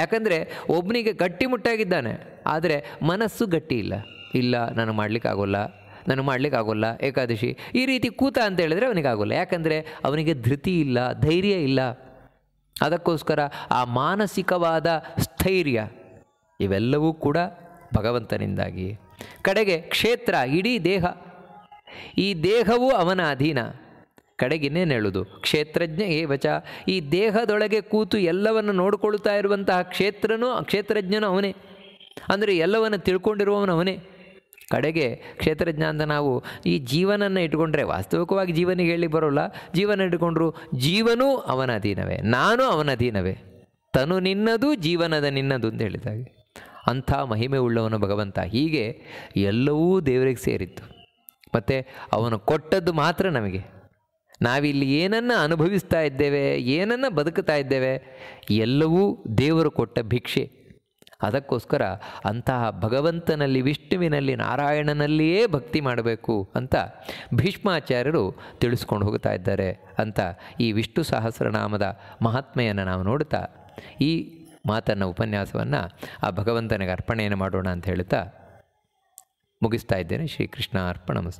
S1: ಯಾಕಂದರೆ ಒಬ್ಬನಿಗೆ ಗಟ್ಟಿಮುಟ್ಟಾಗಿದ್ದಾನೆ ಆದರೆ ಮನಸ್ಸು ಗಟ್ಟಿ ಇಲ್ಲ ಇಲ್ಲ ನಾನು ಮಾಡಲಿಕ್ಕಾಗೋಲ್ಲ ನಾನು ಮಾಡಲಿಕ್ಕಾಗೋಲ್ಲ ಏಕಾದಶಿ ಈ ರೀತಿ ಕೂತ ಅಂತ ಹೇಳಿದ್ರೆ ಅವನಿಗಾಗೋಲ್ಲ ಯಾಕಂದರೆ ಅವನಿಗೆ ಧೃತಿ ಇಲ್ಲ ಧೈರ್ಯ ಇಲ್ಲ ಅದಕ್ಕೋಸ್ಕರ ಆ ಮಾನಸಿಕವಾದ ಸ್ಥೈರ್ಯ ಇವೆಲ್ಲವೂ ಕೂಡ ಭಗವಂತನಿಂದಾಗಿ ಕಡೆಗೆ ಕ್ಷೇತ್ರ ಇಡೀ ದೇಹ ಈ ದೇಹವು ಅವನ ಅಧೀನ ಕಡೆಗಿನೇ ನೆಳುದು ಕ್ಷೇತ್ರಜ್ಞ ಏವಚ ಈ ದೇಹದೊಳಗೆ ಕೂತು ಎಲ್ಲವನ್ನು ನೋಡಿಕೊಳ್ಳುತ್ತಾ ಇರುವಂತಹ ಕ್ಷೇತ್ರನೂ ಕ್ಷೇತ್ರಜ್ಞನೂ ಅವನೇ ಅಂದರೆ ಎಲ್ಲವನ್ನು ತಿಳ್ಕೊಂಡಿರುವವನು ಅವನೇ ಕಡೆಗೆ ಕ್ಷೇತ್ರಜ್ಞ ಅಂತ ನಾವು ಈ ಜೀವನನ್ನು ಇಟ್ಕೊಂಡ್ರೆ ವಾಸ್ತವಿಕವಾಗಿ ಜೀವನಿಗೆ ಹೇಳಿ ಬರೋಲ್ಲ ಜೀವನ ಇಟ್ಕೊಂಡ್ರು ಜೀವನೂ ಅವನ ಅಧೀನವೇ ನಾನು ಅವನ ಅಧೀನವೇ ತನು ನಿನ್ನದು ಜೀವನದ ನಿನ್ನದು ಅಂತ ಹೇಳಿದಾಗ ಅಂಥ ಮಹಿಮೆ ಉಳ್ಳವನು ಭಗವಂತ ಹೀಗೆ ಎಲ್ಲವೂ ದೇವರಿಗೆ ಸೇರಿತ್ತು ಮತ್ತು ಅವನು ಕೊಟ್ಟದ್ದು ಮಾತ್ರ ನಮಗೆ ನಾವಿಲ್ಲಿ ಏನನ್ನು ಅನುಭವಿಸ್ತಾ ಇದ್ದೇವೆ ಏನನ್ನು ಬದುಕುತ್ತಾ ಇದ್ದೇವೆ ಎಲ್ಲವೂ ದೇವರು ಕೊಟ್ಟ ಭಿಕ್ಷೆ ಅದಕ್ಕೋಸ್ಕರ ಅಂತಹ ಭಗವಂತನಲ್ಲಿ ವಿಷ್ಣುವಿನಲ್ಲಿ ನಾರಾಯಣನಲ್ಲಿಯೇ ಭಕ್ತಿ ಮಾಡಬೇಕು ಅಂತ ಭೀಷ್ಮಾಚಾರ್ಯರು ತಿಳಿಸ್ಕೊಂಡು ಹೋಗ್ತಾ ಇದ್ದಾರೆ ಅಂತ ಈ ವಿಷ್ಣು ಸಹಸ್ರನಾಮದ ಮಹಾತ್ಮೆಯನ್ನು ನಾವು ನೋಡ್ತಾ ಈ ಮಾತನ್ನ ಉಪನ್ಯಾಸವನ್ನು ಆ ಭಗವಂತನಿಗೆ ಅರ್ಪಣೆಯನ್ನು ಮಾಡೋಣ ಅಂತ ಹೇಳ್ತಾ ಮುಗಿಸ್ತಾ ಇದ್ದೇನೆ ಶ್ರೀಕೃಷ್ಣ ಅರ್ಪಣ